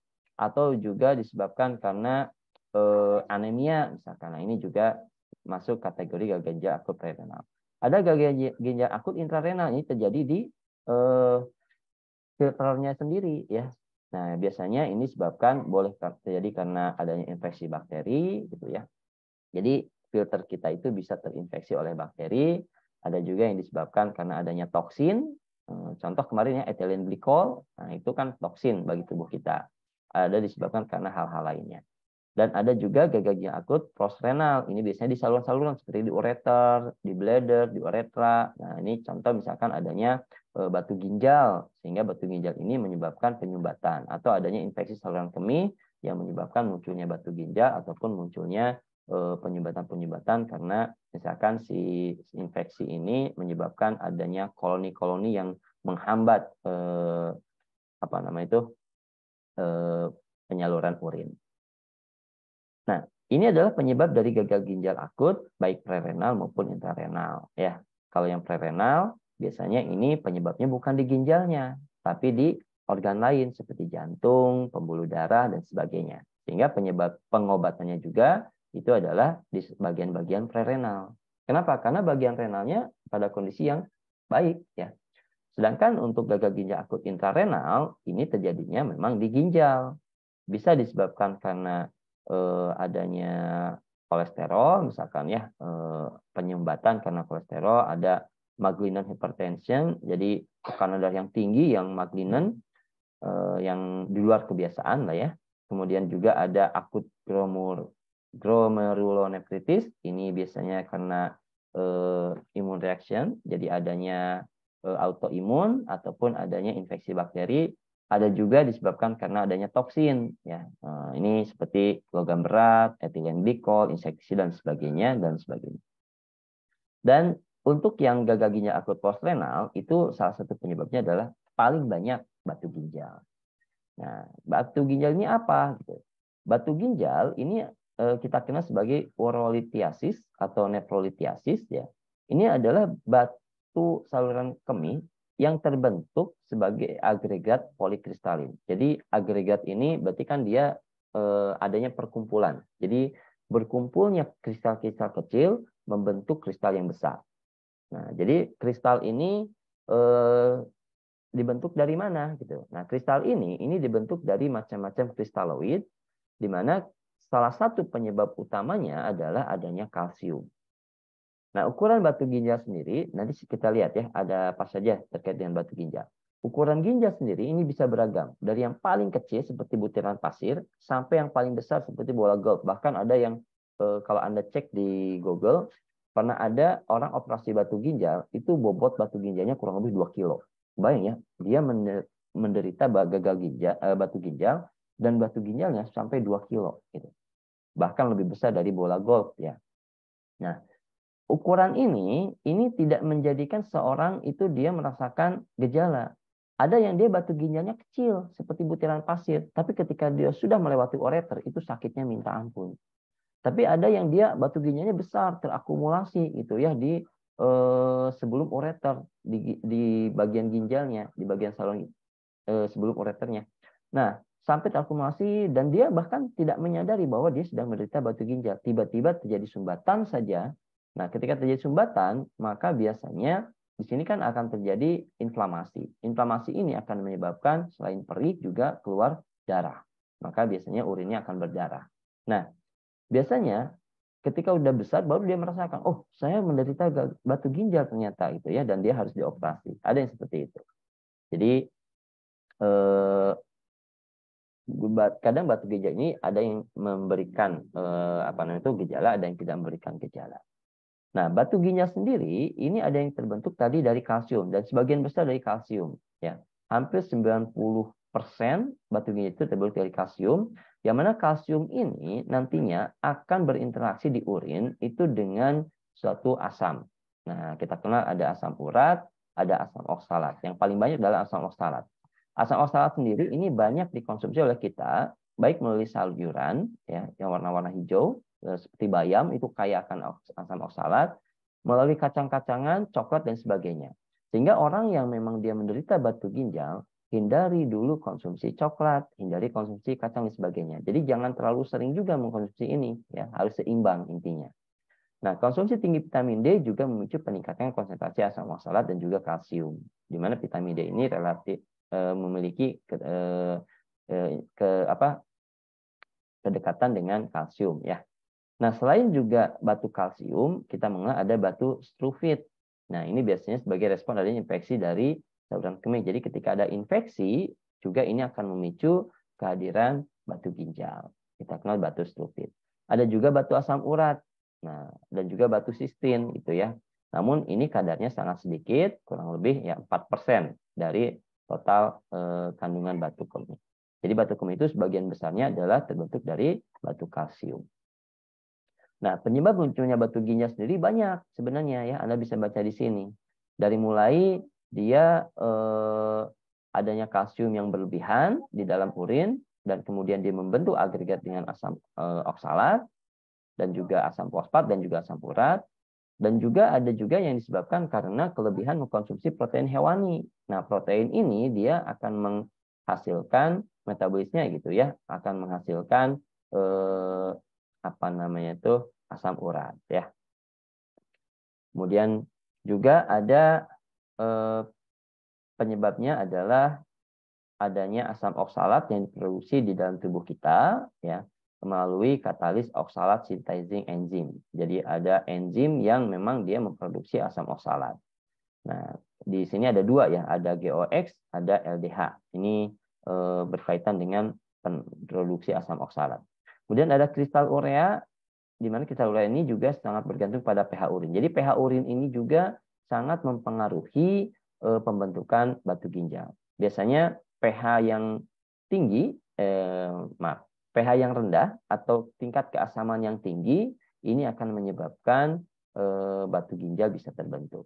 atau juga disebabkan karena e, anemia misalkan. Nah, ini juga masuk kategori gagal ginjal akut prerenal. Ada gagal ginjal akut intrarenal ini terjadi di e, filternya sendiri ya. Nah, biasanya ini disebabkan boleh terjadi karena adanya infeksi bakteri gitu ya. Jadi filter kita itu bisa terinfeksi oleh bakteri, ada juga yang disebabkan karena adanya toksin. Eh, contoh kemarin ya ethylene glycol, nah itu kan toksin bagi tubuh kita ada disebabkan karena hal-hal lainnya. Dan ada juga gagal ginjal akut prosrenal. Ini biasanya di saluran-saluran seperti di ureter, di bladder, di uretra. Nah, ini contoh misalkan adanya eh, batu ginjal sehingga batu ginjal ini menyebabkan penyumbatan atau adanya infeksi saluran kemih yang menyebabkan munculnya batu ginjal ataupun munculnya eh, penyumbatan-penyumbatan karena misalkan si infeksi ini menyebabkan adanya koloni-koloni yang menghambat eh, apa nama itu Eh, penyaluran urin. Nah, ini adalah penyebab dari gagal ginjal akut baik prerenal maupun intrarenal ya. Kalau yang prerenal biasanya ini penyebabnya bukan di ginjalnya, tapi di organ lain seperti jantung, pembuluh darah dan sebagainya. Sehingga penyebab pengobatannya juga itu adalah di bagian-bagian prerenal. Kenapa? Karena bagian renalnya pada kondisi yang baik ya. Sedangkan untuk gagal ginjal akut intrarenal ini terjadinya memang di ginjal. Bisa disebabkan karena eh, adanya kolesterol misalkan ya eh, penyumbatan karena kolesterol ada maglinan hypertension jadi tekanan darah yang tinggi yang maglinan eh, yang di luar kebiasaan lah ya kemudian juga ada akut gromur glomerulonefritis ini biasanya karena eh, immune reaction jadi adanya Eh, autoimun ataupun adanya infeksi bakteri ada juga disebabkan karena adanya toksin ya eh, ini seperti logam berat etilen glikol infeksi dan sebagainya dan sebagainya dan untuk yang gagal ginjal akut postrenal itu salah satu penyebabnya adalah paling banyak batu ginjal nah batu ginjal ini apa gitu. batu ginjal ini eh, kita kenal sebagai urolitiasis atau nefrolitiasis ya ini adalah batu satu saluran kemih yang terbentuk sebagai agregat polikristalin. Jadi agregat ini berarti kan dia eh, adanya perkumpulan. Jadi berkumpulnya kristal-kristal kecil membentuk kristal yang besar. Nah, jadi kristal ini eh, dibentuk dari mana gitu. Nah, kristal ini ini dibentuk dari macam-macam kristaloid di mana salah satu penyebab utamanya adalah adanya kalsium. Nah, ukuran batu ginjal sendiri, nanti kita lihat ya, ada apa saja terkait dengan batu ginjal. Ukuran ginjal sendiri ini bisa beragam, dari yang paling kecil seperti butiran pasir, sampai yang paling besar seperti bola golf. Bahkan ada yang, eh, kalau Anda cek di Google, pernah ada orang operasi batu ginjal, itu bobot batu ginjalnya kurang lebih 2 kilo. Bayang ya, dia menderita gagal ginjal, eh, batu ginjal, dan batu ginjalnya sampai 2 kilo. Gitu. Bahkan lebih besar dari bola golf. ya. Nah, ukuran ini ini tidak menjadikan seorang itu dia merasakan gejala. Ada yang dia batu ginjalnya kecil seperti butiran pasir, tapi ketika dia sudah melewati ureter itu sakitnya minta ampun. Tapi ada yang dia batu ginjalnya besar terakumulasi gitu ya di eh, sebelum ureter di, di bagian ginjalnya, di bagian saluran eh, sebelum ureternya. Nah, sampai terakumulasi dan dia bahkan tidak menyadari bahwa dia sedang menderita batu ginjal. Tiba-tiba terjadi sumbatan saja Nah, ketika terjadi sumbatan, maka biasanya di sini kan akan terjadi inflamasi. Inflamasi ini akan menyebabkan selain perih juga keluar darah. Maka biasanya urinnya akan berdarah. Nah, biasanya ketika udah besar baru dia merasakan, oh saya menderita batu ginjal ternyata gitu ya, dan dia harus dioperasi. Ada yang seperti itu. Jadi eh, kadang batu ginjal ini ada yang memberikan eh, apa namanya itu gejala, ada yang tidak memberikan gejala. Nah, batu ginjal sendiri ini ada yang terbentuk tadi dari kalsium dan sebagian besar dari kalsium ya. Hampir 90% batu ginjal itu terbentuk dari kalsium, yang mana kalsium ini nantinya akan berinteraksi di urin itu dengan suatu asam. Nah, kita kenal ada asam urat, ada asam oksalat. Yang paling banyak adalah asam oksalat. Asam oksalat sendiri ini banyak dikonsumsi oleh kita baik melalui saluran ya yang warna-warna hijau Nah, seperti bayam itu kaya akan asam oksalat melalui kacang-kacangan, coklat dan sebagainya. Sehingga orang yang memang dia menderita batu ginjal hindari dulu konsumsi coklat, hindari konsumsi kacang dan sebagainya. Jadi jangan terlalu sering juga mengkonsumsi ini, ya harus seimbang intinya. Nah, konsumsi tinggi vitamin D juga memicu peningkatan konsentrasi asam oksalat dan juga kalsium, di mana vitamin D ini relatif e, memiliki ke, e, ke apa kedekatan dengan kalsium ya. Nah, selain juga batu kalsium, kita mengenal ada batu strufit. Nah, ini biasanya sebagai respon dari infeksi dari saluran kemih. Jadi ketika ada infeksi, juga ini akan memicu kehadiran batu ginjal. Kita kenal batu strufit. Ada juga batu asam urat. Nah, dan juga batu sistin gitu ya. Namun ini kadarnya sangat sedikit, kurang lebih ya 4% dari total eh, kandungan batu kemih. Jadi batu kemih itu sebagian besarnya adalah terbentuk dari batu kalsium. Nah, penyebab munculnya batu ginjal sendiri banyak sebenarnya ya. Anda bisa baca di sini. Dari mulai dia eh, adanya kalsium yang berlebihan di dalam urin dan kemudian dia membentuk agregat dengan asam eh, oksalat dan juga asam fosfat dan juga asam urat dan juga ada juga yang disebabkan karena kelebihan mengkonsumsi protein hewani. Nah, protein ini dia akan menghasilkan metabolisnya gitu ya, akan menghasilkan eh, apa namanya tuh asam urat ya. Kemudian juga ada eh, penyebabnya adalah adanya asam oksalat yang diproduksi di dalam tubuh kita ya melalui katalis oksalat synthesizing enzyme. Jadi ada enzim yang memang dia memproduksi asam oksalat. Nah, di sini ada dua ya, ada GOX, ada LDH. Ini eh, berkaitan dengan produksi asam oksalat. Kemudian ada kristal urea di mana ular ini juga sangat bergantung pada pH urin. Jadi pH urin ini juga sangat mempengaruhi eh, pembentukan batu ginjal. Biasanya pH yang tinggi, eh, maaf, pH yang rendah atau tingkat keasaman yang tinggi ini akan menyebabkan eh, batu ginjal bisa terbentuk.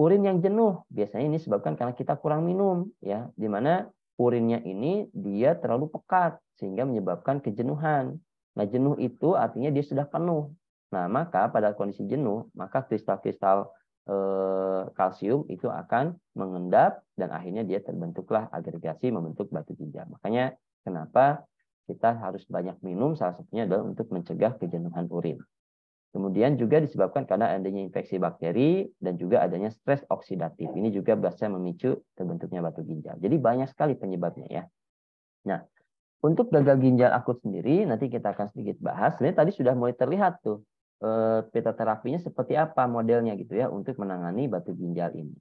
Urin yang jenuh biasanya ini disebabkan karena kita kurang minum ya, di mana urinnya ini dia terlalu pekat sehingga menyebabkan kejenuhan. Nah, jenuh itu artinya dia sudah penuh. Nah, maka pada kondisi jenuh, maka kristal-kristal eh, kalsium itu akan mengendap dan akhirnya dia terbentuklah agregasi membentuk batu ginjal. Makanya kenapa kita harus banyak minum salah satunya adalah untuk mencegah kejenuhan urin. Kemudian juga disebabkan karena adanya infeksi bakteri dan juga adanya stres oksidatif. Ini juga biasanya memicu terbentuknya batu ginjal. Jadi banyak sekali penyebabnya ya. Nah, untuk gagal ginjal akut sendiri, nanti kita akan sedikit bahas. Sebenarnya tadi sudah mulai terlihat tuh eh, peta terapinya seperti apa modelnya gitu ya untuk menangani batu ginjal ini.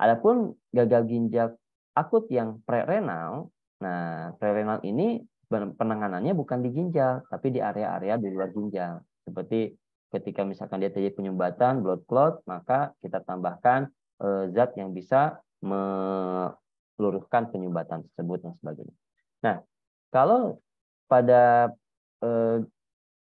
Adapun gagal ginjal akut yang prerenal, nah prerenal ini penanganannya bukan di ginjal, tapi di area-area di luar ginjal. Seperti ketika misalkan dia terjadi penyumbatan, blood clot, maka kita tambahkan eh, zat yang bisa meluruhkan penyumbatan tersebut dan sebagainya. Nah, kalau pada eh,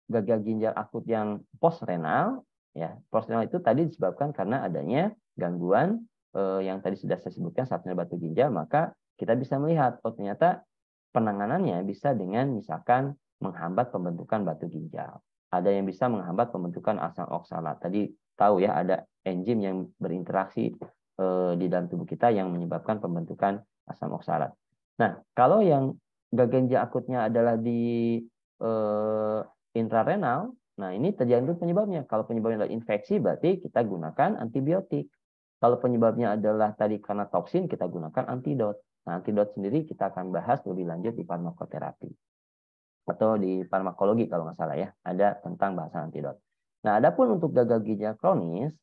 gagal ginjal akut yang post renal ya post renal itu tadi disebabkan karena adanya gangguan eh, yang tadi sudah saya sebutkan saat batu ginjal, maka kita bisa melihat oh ternyata penanganannya bisa dengan misalkan menghambat pembentukan batu ginjal. Ada yang bisa menghambat pembentukan asam oksalat. Tadi tahu ya ada enzim yang berinteraksi eh, di dalam tubuh kita yang menyebabkan pembentukan asam oksalat. Nah, kalau yang ginjal akutnya adalah di uh, intrarenal, nah ini tergantung penyebabnya. Kalau penyebabnya adalah infeksi, berarti kita gunakan antibiotik. Kalau penyebabnya adalah tadi karena toksin, kita gunakan antidot. Nah, antidot sendiri kita akan bahas lebih lanjut di farmakoterapi atau di farmakologi kalau nggak salah ya, ada tentang bahasa antidot. Nah, adapun untuk gagal ginjal kronis,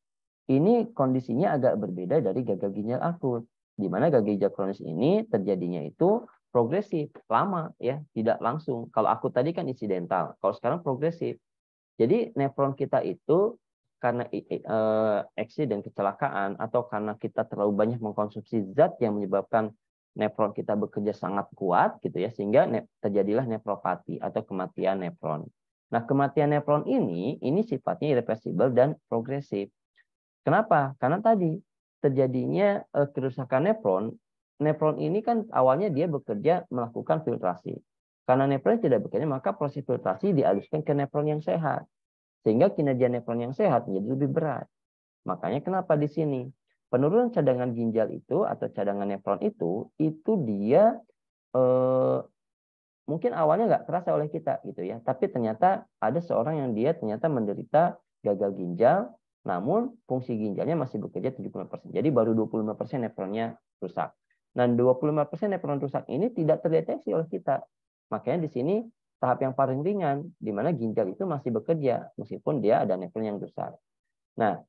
ini kondisinya agak berbeda dari gagal ginjal akut. Di mana gagal ginjal kronis ini terjadinya itu progresif, lama ya, tidak langsung. Kalau aku tadi kan insidental, kalau sekarang progresif. Jadi nefron kita itu karena eksiden eh, kecelakaan atau karena kita terlalu banyak mengkonsumsi zat yang menyebabkan nefron kita bekerja sangat kuat gitu ya sehingga terjadilah nefropati atau kematian nefron. Nah, kematian nefron ini ini sifatnya irreversible dan progresif. Kenapa? Karena tadi terjadinya eh, kerusakan nefron nephron ini kan awalnya dia bekerja melakukan filtrasi. Karena nephron tidak bekerja, maka proses filtrasi dialuskan ke nephron yang sehat. Sehingga kinerja nephron yang sehat menjadi lebih berat. Makanya kenapa di sini? Penurunan cadangan ginjal itu atau cadangan nephron itu, itu dia eh, mungkin awalnya nggak terasa oleh kita gitu ya. Tapi ternyata ada seorang yang dia ternyata menderita gagal ginjal, namun fungsi ginjalnya masih bekerja 75%. Jadi baru 25% nephronnya rusak. Dan 25% nefron rusak ini tidak terdeteksi oleh kita. Makanya di sini tahap yang paling ringan, di mana ginjal itu masih bekerja, meskipun dia ada nefron yang rusak. Nah,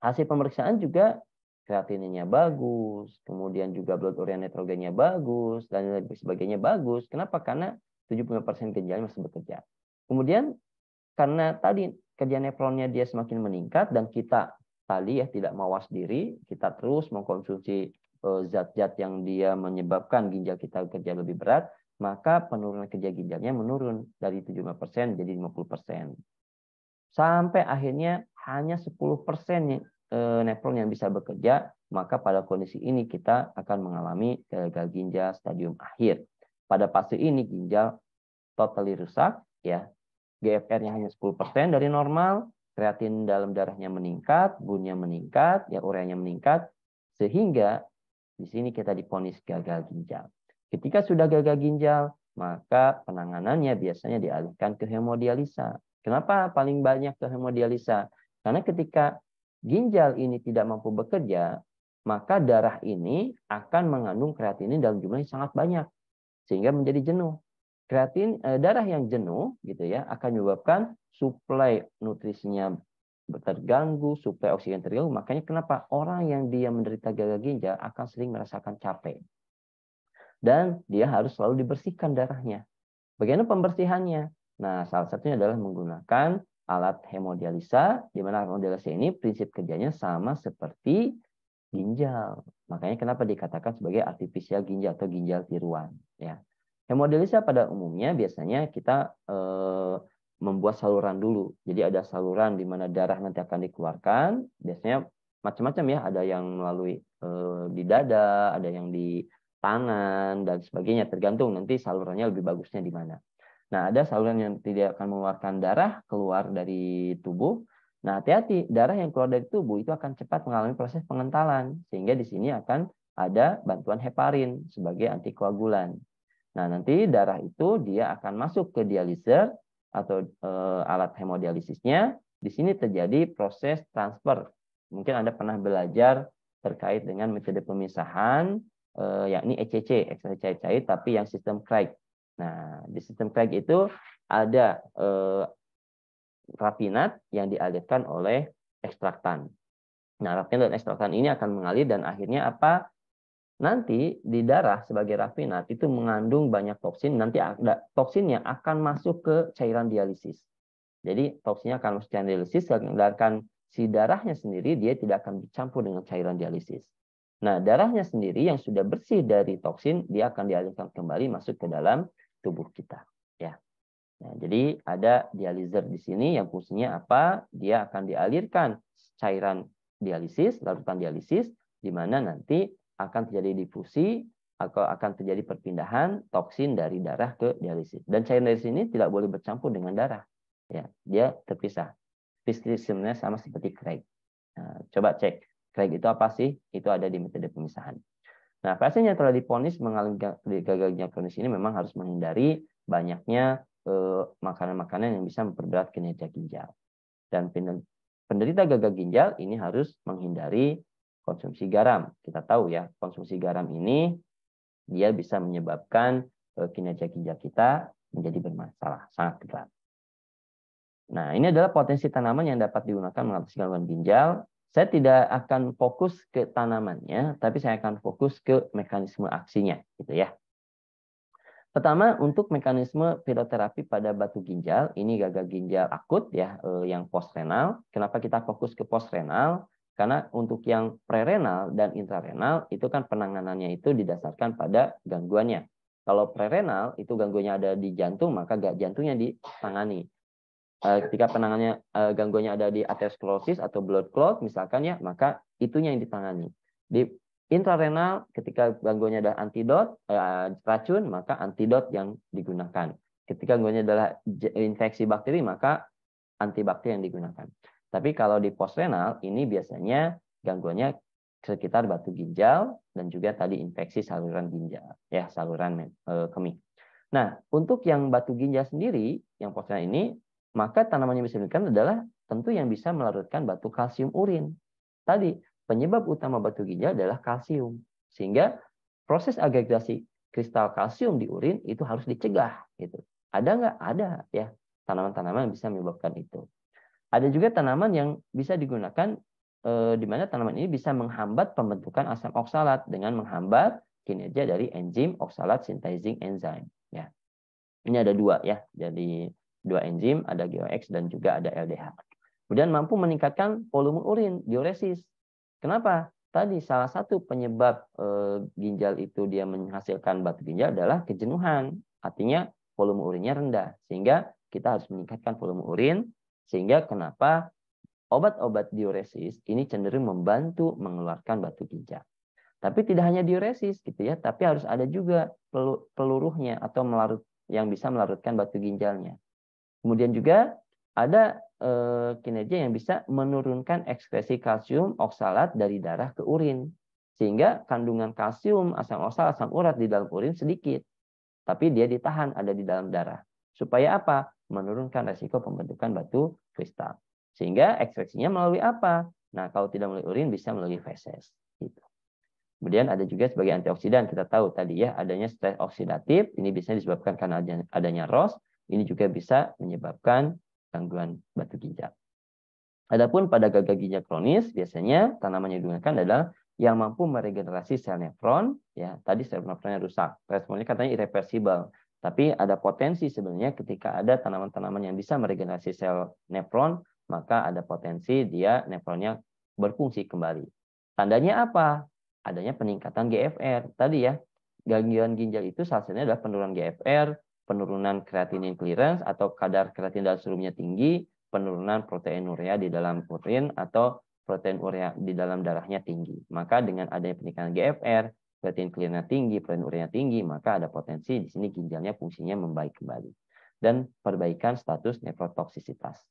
hasil pemeriksaan juga kreatininya bagus, kemudian juga blood urea nitrogennya bagus, dan lain sebagainya bagus. Kenapa? Karena 75% ginjalnya masih bekerja. Kemudian karena tadi kerja nefronnya dia semakin meningkat dan kita tadi ya tidak mawas diri, kita terus mengkonsumsi Eh, zat-zat yang dia menyebabkan ginjal kita kerja lebih berat, maka penurunan kerja ginjalnya menurun dari 75% jadi 50%. Sampai akhirnya hanya 10% eh, nefron yang bisa bekerja, maka pada kondisi ini kita akan mengalami gagal ginjal stadium akhir. Pada fase ini ginjal totally rusak ya. GFR-nya hanya 10% dari normal, kreatin dalam darahnya meningkat, bunyinya meningkat, ya ureanya meningkat, sehingga di sini kita diponis gagal ginjal. Ketika sudah gagal ginjal, maka penanganannya biasanya dialihkan ke hemodialisa. Kenapa paling banyak ke hemodialisa? Karena ketika ginjal ini tidak mampu bekerja, maka darah ini akan mengandung kreatinin dalam jumlah yang sangat banyak sehingga menjadi jenuh. Kreatin eh, darah yang jenuh gitu ya akan menyebabkan suplai nutrisinya terganggu, suplai oksigen terganggu. Makanya kenapa orang yang dia menderita gagal ginjal akan sering merasakan capek. Dan dia harus selalu dibersihkan darahnya. Bagaimana pembersihannya? Nah, salah satunya adalah menggunakan alat hemodialisa, di mana hemodialisa ini prinsip kerjanya sama seperti ginjal. Makanya kenapa dikatakan sebagai artifisial ginjal atau ginjal tiruan. Ya. Hemodialisa pada umumnya biasanya kita eh, membuat saluran dulu. Jadi ada saluran di mana darah nanti akan dikeluarkan. Biasanya macam-macam ya, ada yang melalui e, di dada, ada yang di tangan dan sebagainya. Tergantung nanti salurannya lebih bagusnya di mana. Nah, ada saluran yang tidak akan mengeluarkan darah keluar dari tubuh. Nah, hati-hati, darah yang keluar dari tubuh itu akan cepat mengalami proses pengentalan sehingga di sini akan ada bantuan heparin sebagai antikoagulan. Nah, nanti darah itu dia akan masuk ke dialiser atau uh, alat hemodialisisnya, di sini terjadi proses transfer. Mungkin Anda pernah belajar terkait dengan metode pemisahan, eh, yakni ECC, ekstraksi cair-cair, tapi yang sistem Craig. Nah, di sistem Craig itu ada eh, rafinat yang dialirkan oleh ekstraktan. Nah, rafinat dan ekstraktan ini akan mengalir dan akhirnya apa? Nanti di darah sebagai rafinat itu mengandung banyak toksin, nanti ada, toksinnya akan masuk ke cairan dialisis. Jadi toksinnya akan masuk cairan dialisis, sedangkan si darahnya sendiri dia tidak akan bercampur dengan cairan dialisis. Nah, darahnya sendiri yang sudah bersih dari toksin, dia akan dialirkan kembali masuk ke dalam tubuh kita. Ya. Nah, jadi ada dializer di sini yang fungsinya apa? Dia akan dialirkan cairan dialisis, larutan dialisis, di mana nanti akan terjadi difusi, atau akan terjadi perpindahan toksin dari darah ke dialisis. Dan cairan dialisis ini tidak boleh bercampur dengan darah. Ya, dia terpisah. Fiskrisimnya sama seperti Craig. Nah, coba cek Craig itu apa sih? Itu ada di metode pemisahan. Nah, pasien yang telah diponis mengalami gagal ginjal kronis ini memang harus menghindari banyaknya eh, makanan-makanan eh, yang bisa memperberat kinerja ginjal. Dan penderita gagal ginjal ini harus menghindari konsumsi garam. Kita tahu ya, konsumsi garam ini dia bisa menyebabkan eh, kinerja ginjal kita menjadi bermasalah, sangat berat. Nah, ini adalah potensi tanaman yang dapat digunakan mengatasi gangguan ginjal. Saya tidak akan fokus ke tanamannya, tapi saya akan fokus ke mekanisme aksinya, gitu ya. Pertama, untuk mekanisme piroterapi pada batu ginjal, ini gagal ginjal akut ya eh, yang postrenal. Kenapa kita fokus ke postrenal? Karena untuk yang prerenal dan intrarenal itu kan penanganannya itu didasarkan pada gangguannya. Kalau prerenal itu gangguannya ada di jantung, maka gak jantungnya ditangani. Eh, ketika penangannya eh, gangguannya ada di atherosclerosis atau blood clot misalkan ya, maka itunya yang ditangani. Di intrarenal ketika gangguannya ada antidot eh, racun, maka antidot yang digunakan. Ketika gangguannya adalah infeksi bakteri, maka antibakteri yang digunakan. Tapi kalau di post renal ini biasanya gangguannya sekitar batu ginjal dan juga tadi infeksi saluran ginjal ya saluran e, kemih. Nah, untuk yang batu ginjal sendiri yang post ini maka tanaman yang bisa diberikan adalah tentu yang bisa melarutkan batu kalsium urin. Tadi penyebab utama batu ginjal adalah kalsium. Sehingga proses agregasi kristal kalsium di urin itu harus dicegah gitu. Ada nggak? Ada ya. Tanaman-tanaman bisa menyebabkan itu. Ada juga tanaman yang bisa digunakan eh, di mana tanaman ini bisa menghambat pembentukan asam oksalat dengan menghambat kinerja dari enzim oksalat synthesizing enzyme. Ya, ini ada dua ya, jadi dua enzim ada GOX dan juga ada LDH. Kemudian mampu meningkatkan volume urin diuresis. Kenapa? Tadi salah satu penyebab e, ginjal itu dia menghasilkan batu ginjal adalah kejenuhan. Artinya volume urinnya rendah sehingga kita harus meningkatkan volume urin sehingga kenapa obat-obat diuresis ini cenderung membantu mengeluarkan batu ginjal. Tapi tidak hanya diuresis gitu ya, tapi harus ada juga peluruhnya atau melarut yang bisa melarutkan batu ginjalnya. Kemudian juga ada e, kinerja yang bisa menurunkan ekspresi kalsium oksalat dari darah ke urin sehingga kandungan kalsium, asam oksalat, asam urat di dalam urin sedikit. Tapi dia ditahan ada di dalam darah. Supaya apa? Menurunkan resiko pembentukan batu kristal. Sehingga ekstraksinya melalui apa? Nah, kalau tidak melalui urin bisa melalui feses. Gitu. Kemudian ada juga sebagai antioksidan, kita tahu tadi ya adanya stres oksidatif, ini bisa disebabkan karena adanya ROS, ini juga bisa menyebabkan gangguan batu ginjal. Adapun pada gagal ginjal kronis biasanya tanaman yang digunakan adalah yang mampu meregenerasi sel nefron ya tadi sel nefronnya rusak responnya katanya irreversible tapi ada potensi sebenarnya ketika ada tanaman-tanaman yang bisa meregenerasi sel nefron, maka ada potensi dia nefronnya berfungsi kembali. Tandanya apa? Adanya peningkatan GFR. Tadi ya, gangguan ginjal itu salah adalah penurunan GFR, penurunan kreatinin clearance atau kadar kreatinin dalam serumnya tinggi, penurunan protein urea di dalam urin atau protein urea di dalam darahnya tinggi. Maka dengan adanya peningkatan GFR, kreatin kliennya tinggi, protein urinnya tinggi, maka ada potensi di sini ginjalnya fungsinya membaik kembali. Dan perbaikan status nefrotoksisitas.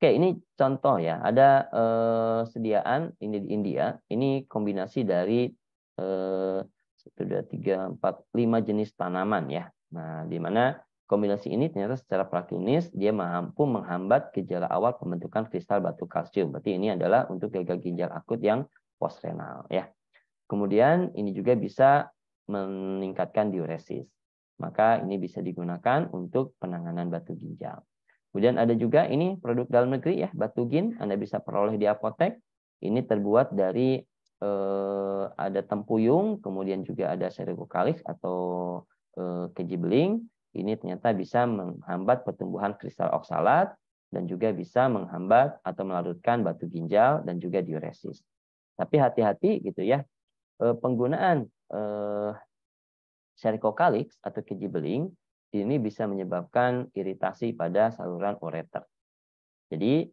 Oke, ini contoh ya. Ada eh, sediaan ini di India. Ini kombinasi dari eh, satu dua tiga empat lima jenis tanaman ya. Nah, di mana kombinasi ini ternyata secara praklinis dia mampu menghambat gejala awal pembentukan kristal batu kalsium. Berarti ini adalah untuk gagal ginjal akut yang postrenal ya. Kemudian ini juga bisa meningkatkan diuresis. Maka ini bisa digunakan untuk penanganan batu ginjal. Kemudian ada juga ini produk dalam negeri ya, batu gin, Anda bisa peroleh di apotek. Ini terbuat dari eh, ada tempuyung, kemudian juga ada serikokalis atau eh, keji beling. Ini ternyata bisa menghambat pertumbuhan kristal oksalat dan juga bisa menghambat atau melarutkan batu ginjal dan juga diuresis. Tapi hati-hati gitu ya, Eh, penggunaan eh, serikokalix atau beling ini bisa menyebabkan iritasi pada saluran ureter. Jadi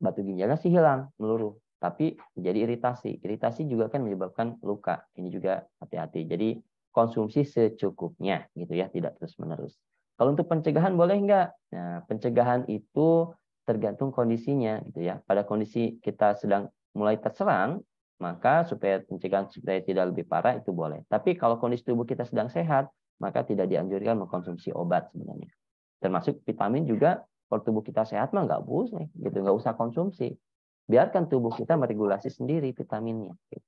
batu ginjalnya sih hilang, meluruh, tapi jadi iritasi. Iritasi juga kan menyebabkan luka. Ini juga hati-hati. Jadi konsumsi secukupnya gitu ya, tidak terus-menerus. Kalau untuk pencegahan boleh enggak? Nah, pencegahan itu tergantung kondisinya gitu ya. Pada kondisi kita sedang mulai terserang maka supaya pencegahan supaya tidak lebih parah itu boleh. Tapi kalau kondisi tubuh kita sedang sehat, maka tidak dianjurkan mengkonsumsi obat sebenarnya. Termasuk vitamin juga kalau tubuh kita sehat mah nggak usah, gitu nggak usah konsumsi. Biarkan tubuh kita meregulasi sendiri vitaminnya. Gitu.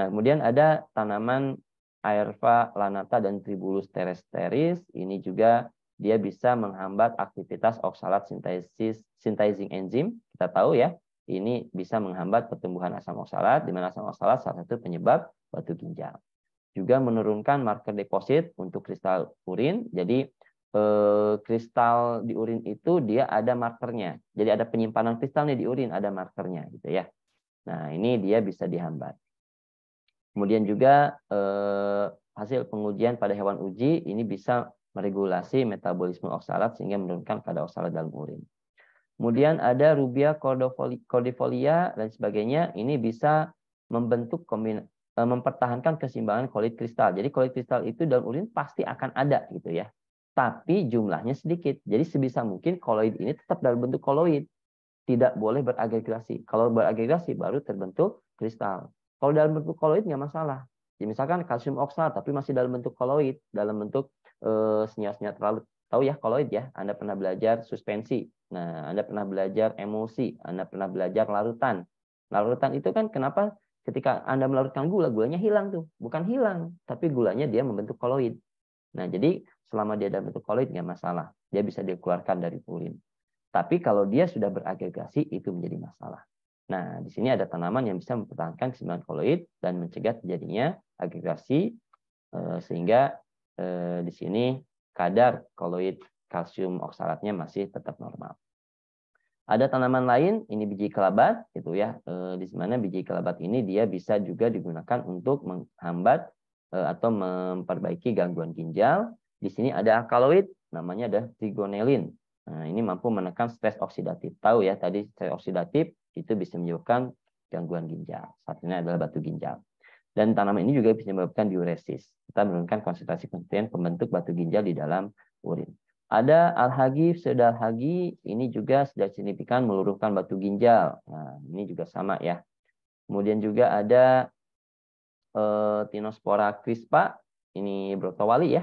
Nah kemudian ada tanaman Aerva lanata dan Tribulus terrestris. Ini juga dia bisa menghambat aktivitas oksalat sintesis sintezing enzim. Kita tahu ya, ini bisa menghambat pertumbuhan asam oksalat, di mana asam oksalat salah satu penyebab batu ginjal. Juga menurunkan marker deposit untuk kristal urin. Jadi eh, kristal di urin itu dia ada markernya. Jadi ada penyimpanan kristalnya di urin, ada markernya gitu ya. Nah, ini dia bisa dihambat. Kemudian juga eh, hasil pengujian pada hewan uji ini bisa meregulasi metabolisme oksalat sehingga menurunkan kadar oksalat dalam urin. Kemudian ada rubia cordifolia dan sebagainya. Ini bisa membentuk eh, mempertahankan keseimbangan kulit kristal. Jadi kulit kristal itu dalam urin pasti akan ada gitu ya. Tapi jumlahnya sedikit. Jadi sebisa mungkin koloid ini tetap dalam bentuk koloid. Tidak boleh beragregasi. Kalau beragregasi baru terbentuk kristal. Kalau dalam bentuk koloid nggak masalah. Jadi ya misalkan kalsium oksal tapi masih dalam bentuk koloid, dalam bentuk e, eh, senyawa terlalu tahu ya koloid ya. Anda pernah belajar suspensi. Nah, Anda pernah belajar emosi, Anda pernah belajar larutan. Larutan itu kan kenapa ketika Anda melarutkan gula, gulanya hilang tuh. Bukan hilang, tapi gulanya dia membentuk koloid. Nah, jadi selama dia ada bentuk koloid nggak masalah. Dia bisa dikeluarkan dari purin. Tapi kalau dia sudah beragregasi, itu menjadi masalah. Nah, di sini ada tanaman yang bisa mempertahankan keseimbangan koloid dan mencegah terjadinya agregasi eh, sehingga eh, di sini kadar koloid kalsium oksalatnya masih tetap normal. Ada tanaman lain, ini biji kelabat, gitu ya. E, di mana biji kelabat ini dia bisa juga digunakan untuk menghambat e, atau memperbaiki gangguan ginjal. Di sini ada alkaloid, namanya ada trigonelin. Nah, ini mampu menekan stres oksidatif. Tahu ya, tadi stres oksidatif itu bisa menyebabkan gangguan ginjal. Satunya adalah batu ginjal. Dan tanaman ini juga bisa menyebabkan diuresis. Kita menurunkan konsentrasi konsentrasi pembentuk batu ginjal di dalam urin. Ada alhagi, sedalhagi hagi, ini juga sudah signifikan meluruhkan batu ginjal. Nah, ini juga sama ya. Kemudian juga ada e, eh, Tinospora crispa, ini brotowali ya.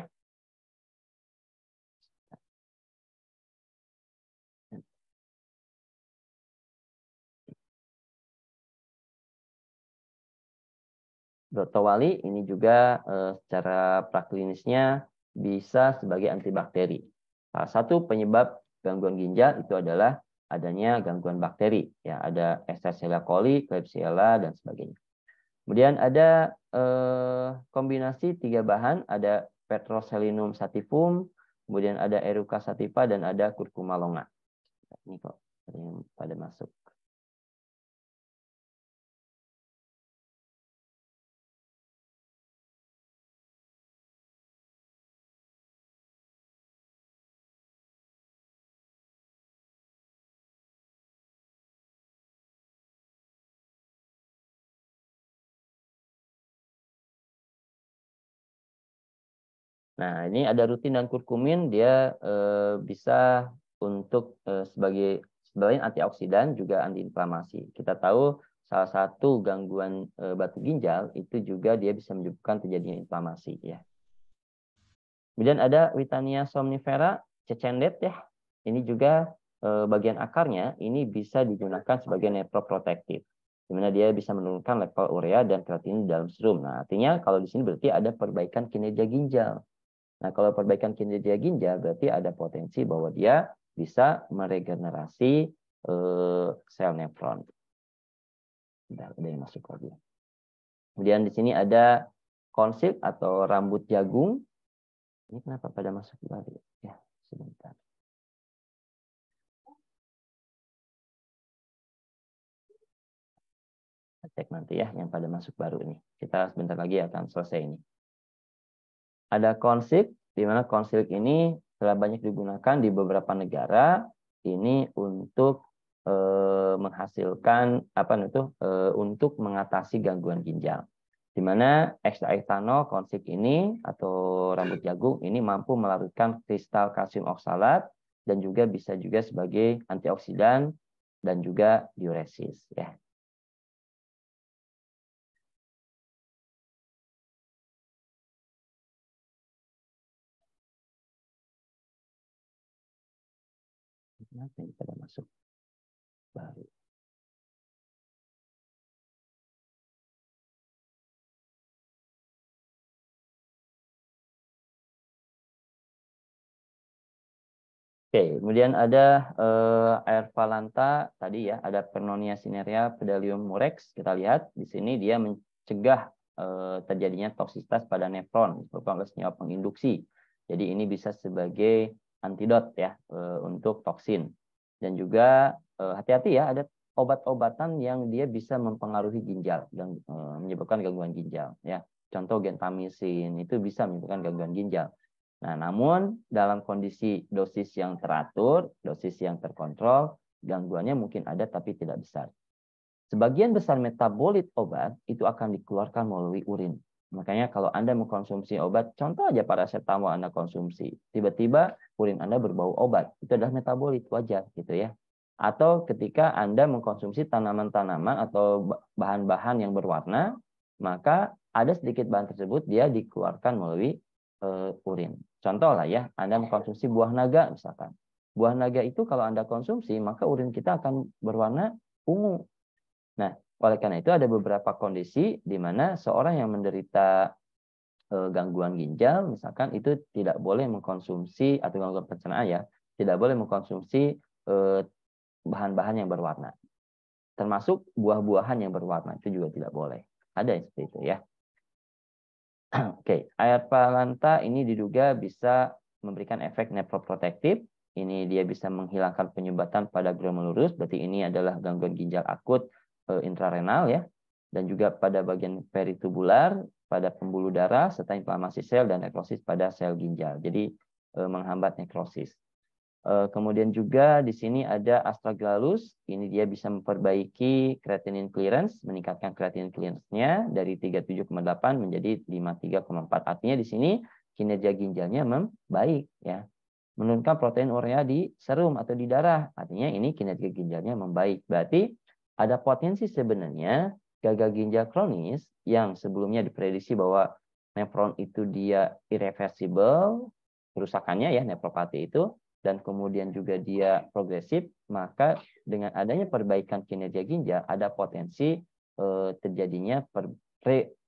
Brotowali ini juga e, secara praklinisnya bisa sebagai antibakteri. Salah satu penyebab gangguan ginjal itu adalah adanya gangguan bakteri, ya ada Escherichia coli, Klebsiella dan sebagainya. Kemudian ada eh, kombinasi tiga bahan, ada Petroselinum sativum, kemudian ada Eruca sativa dan ada Curcuma longa. Ini kok pada masuk. Nah, ini ada rutin dan kurkumin dia eh, bisa untuk eh, sebagai sebagian antioksidan juga antiinflamasi. Kita tahu salah satu gangguan eh, batu ginjal itu juga dia bisa menyebabkan terjadinya inflamasi ya. Kemudian ada Witania somnifera, cecendet ya. Ini juga eh, bagian akarnya ini bisa digunakan sebagai nephroprotektif di mana dia bisa menurunkan level urea dan kreatinin dalam serum. Nah, artinya kalau di sini berarti ada perbaikan kinerja ginjal. Nah, kalau perbaikan kinerja ginjal berarti ada potensi bahwa dia bisa meregenerasi eh, sel nefron. Bentar, ada yang masuk lagi. Kemudian di sini ada konsep atau rambut jagung. Ini kenapa pada masuk lagi? Ya, sebentar. Cek nanti ya yang pada masuk baru ini. Kita sebentar lagi akan selesai ini. Ada konsil, di mana konsil ini telah banyak digunakan di beberapa negara ini untuk e, menghasilkan apa itu e, untuk mengatasi gangguan ginjal. Di mana ekstraethanol konsik ini atau rambut jagung ini mampu melarutkan kristal kalsium oksalat dan juga bisa juga sebagai antioksidan dan juga diuresis ya. nanti pada masuk baru. Oke, okay, kemudian ada uh, air valanta tadi ya, ada Pernonia sinerea pedalium murex. Kita lihat di sini dia mencegah uh, terjadinya toksisitas pada nefron berupa senyawa penginduksi. Jadi ini bisa sebagai antidot ya eh, untuk toksin. Dan juga eh, hati-hati ya ada obat-obatan yang dia bisa mempengaruhi ginjal dan eh, menyebabkan gangguan ginjal ya. Contoh gentamisin itu bisa menyebabkan gangguan ginjal. Nah, namun dalam kondisi dosis yang teratur, dosis yang terkontrol, gangguannya mungkin ada tapi tidak besar. Sebagian besar metabolit obat itu akan dikeluarkan melalui urin. Makanya kalau Anda mengkonsumsi obat, contoh aja paracetamol Anda konsumsi, tiba-tiba urin Anda berbau obat, itu adalah metabolit wajar gitu ya. Atau ketika Anda mengkonsumsi tanaman-tanaman atau bahan-bahan yang berwarna, maka ada sedikit bahan tersebut dia dikeluarkan melalui e, urin. Contoh lah ya, Anda mengkonsumsi buah naga misalkan. Buah naga itu kalau Anda konsumsi, maka urin kita akan berwarna ungu. Nah, oleh karena itu ada beberapa kondisi di mana seorang yang menderita eh, gangguan ginjal misalkan itu tidak boleh mengkonsumsi atau gangguan pencernaan ya, tidak boleh mengkonsumsi eh, bahan-bahan yang berwarna. Termasuk buah-buahan yang berwarna itu juga tidak boleh. Ada yang seperti itu ya. Oke, okay. air palanta ini diduga bisa memberikan efek nephroprotektif. Ini dia bisa menghilangkan penyumbatan pada glomerulus, berarti ini adalah gangguan ginjal akut Eh, intrarenal ya dan juga pada bagian peritubular, pada pembuluh darah serta inflamasi sel dan nekrosis pada sel ginjal. Jadi eh, menghambat nekrosis. Eh, kemudian juga di sini ada astragalus, ini dia bisa memperbaiki creatinine clearance, meningkatkan creatinine clearance-nya dari 37,8 menjadi 53,4. Artinya di sini kinerja ginjalnya membaik ya. Menurunkan protein urea di serum atau di darah, artinya ini kinerja ginjalnya membaik. Berarti ada potensi sebenarnya gagal ginjal kronis yang sebelumnya diprediksi bahwa nefron itu dia irreversible, kerusakannya ya nefropati itu, dan kemudian juga dia progresif, maka dengan adanya perbaikan kinerja ginjal ada potensi eh, terjadinya per,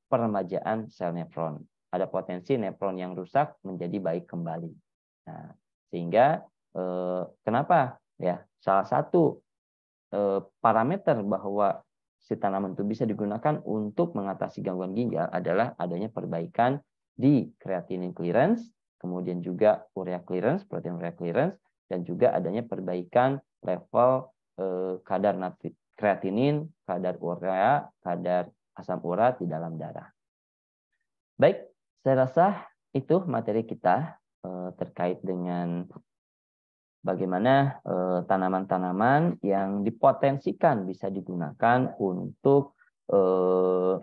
peremajaan sel nefron. Ada potensi nefron yang rusak menjadi baik kembali. Nah, sehingga eh, kenapa ya salah satu Eh, parameter bahwa si tanaman itu bisa digunakan untuk mengatasi gangguan ginjal adalah adanya perbaikan di creatinine clearance, kemudian juga urea clearance, protein urea clearance, dan juga adanya perbaikan level eh, kadar kreatinin, kadar urea, kadar asam urat di dalam darah. Baik, saya rasa itu materi kita eh, terkait dengan bagaimana eh, tanaman-tanaman yang dipotensikan bisa digunakan untuk eh,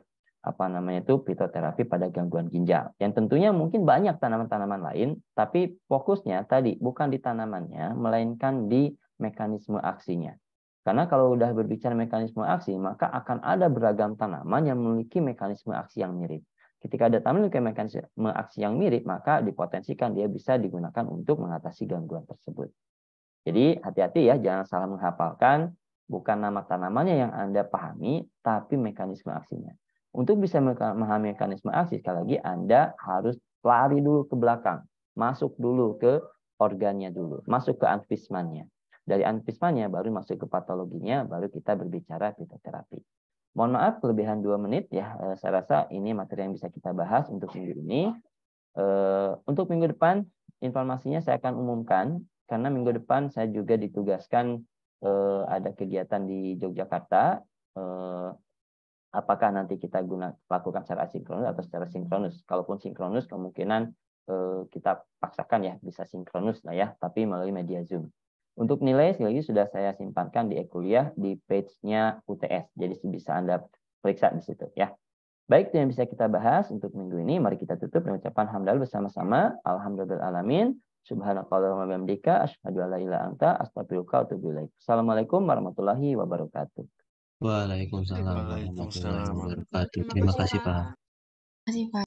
apa namanya itu fitoterapi pada gangguan ginjal. Yang tentunya mungkin banyak tanaman-tanaman lain, tapi fokusnya tadi bukan di tanamannya, melainkan di mekanisme aksinya. Karena kalau sudah berbicara mekanisme aksi, maka akan ada beragam tanaman yang memiliki mekanisme aksi yang mirip. Ketika ada tanaman yang mekanisme aksi yang mirip, maka dipotensikan dia bisa digunakan untuk mengatasi gangguan tersebut. Jadi hati-hati ya, jangan salah menghafalkan bukan nama tanamannya yang Anda pahami, tapi mekanisme aksinya. Untuk bisa memahami mekanisme aksi, sekali lagi Anda harus lari dulu ke belakang, masuk dulu ke organnya dulu, masuk ke anfismannya. Dari anfismannya baru masuk ke patologinya, baru kita berbicara fitoterapi. Mohon maaf, kelebihan dua menit ya. Eh, saya rasa ini materi yang bisa kita bahas untuk minggu ini. Eh, untuk minggu depan, informasinya saya akan umumkan karena minggu depan saya juga ditugaskan eh, ada kegiatan di Yogyakarta. Eh, apakah nanti kita guna lakukan secara sinkronus atau secara sinkronus? Kalaupun sinkronus, kemungkinan eh, kita paksakan ya bisa sinkronus lah ya, tapi melalui media Zoom. Untuk nilai sekali lagi sudah saya simpankan di e-kuliah di page-nya UTS. Jadi bisa Anda periksa di situ ya. Baik, itu yang bisa kita bahas untuk minggu ini. Mari kita tutup dengan ucapan hamdal bersama-sama. Alhamdulillah alamin. Subhanakallahumma bihamdika asyhadu an la ilaha anta astaghfiruka wa atubu ilaik. Assalamualaikum warahmatullahi wabarakatuh. Waalaikumsalam warahmatullahi wabarakatuh. Terima kasih, Pak. Terima kasih, Pak.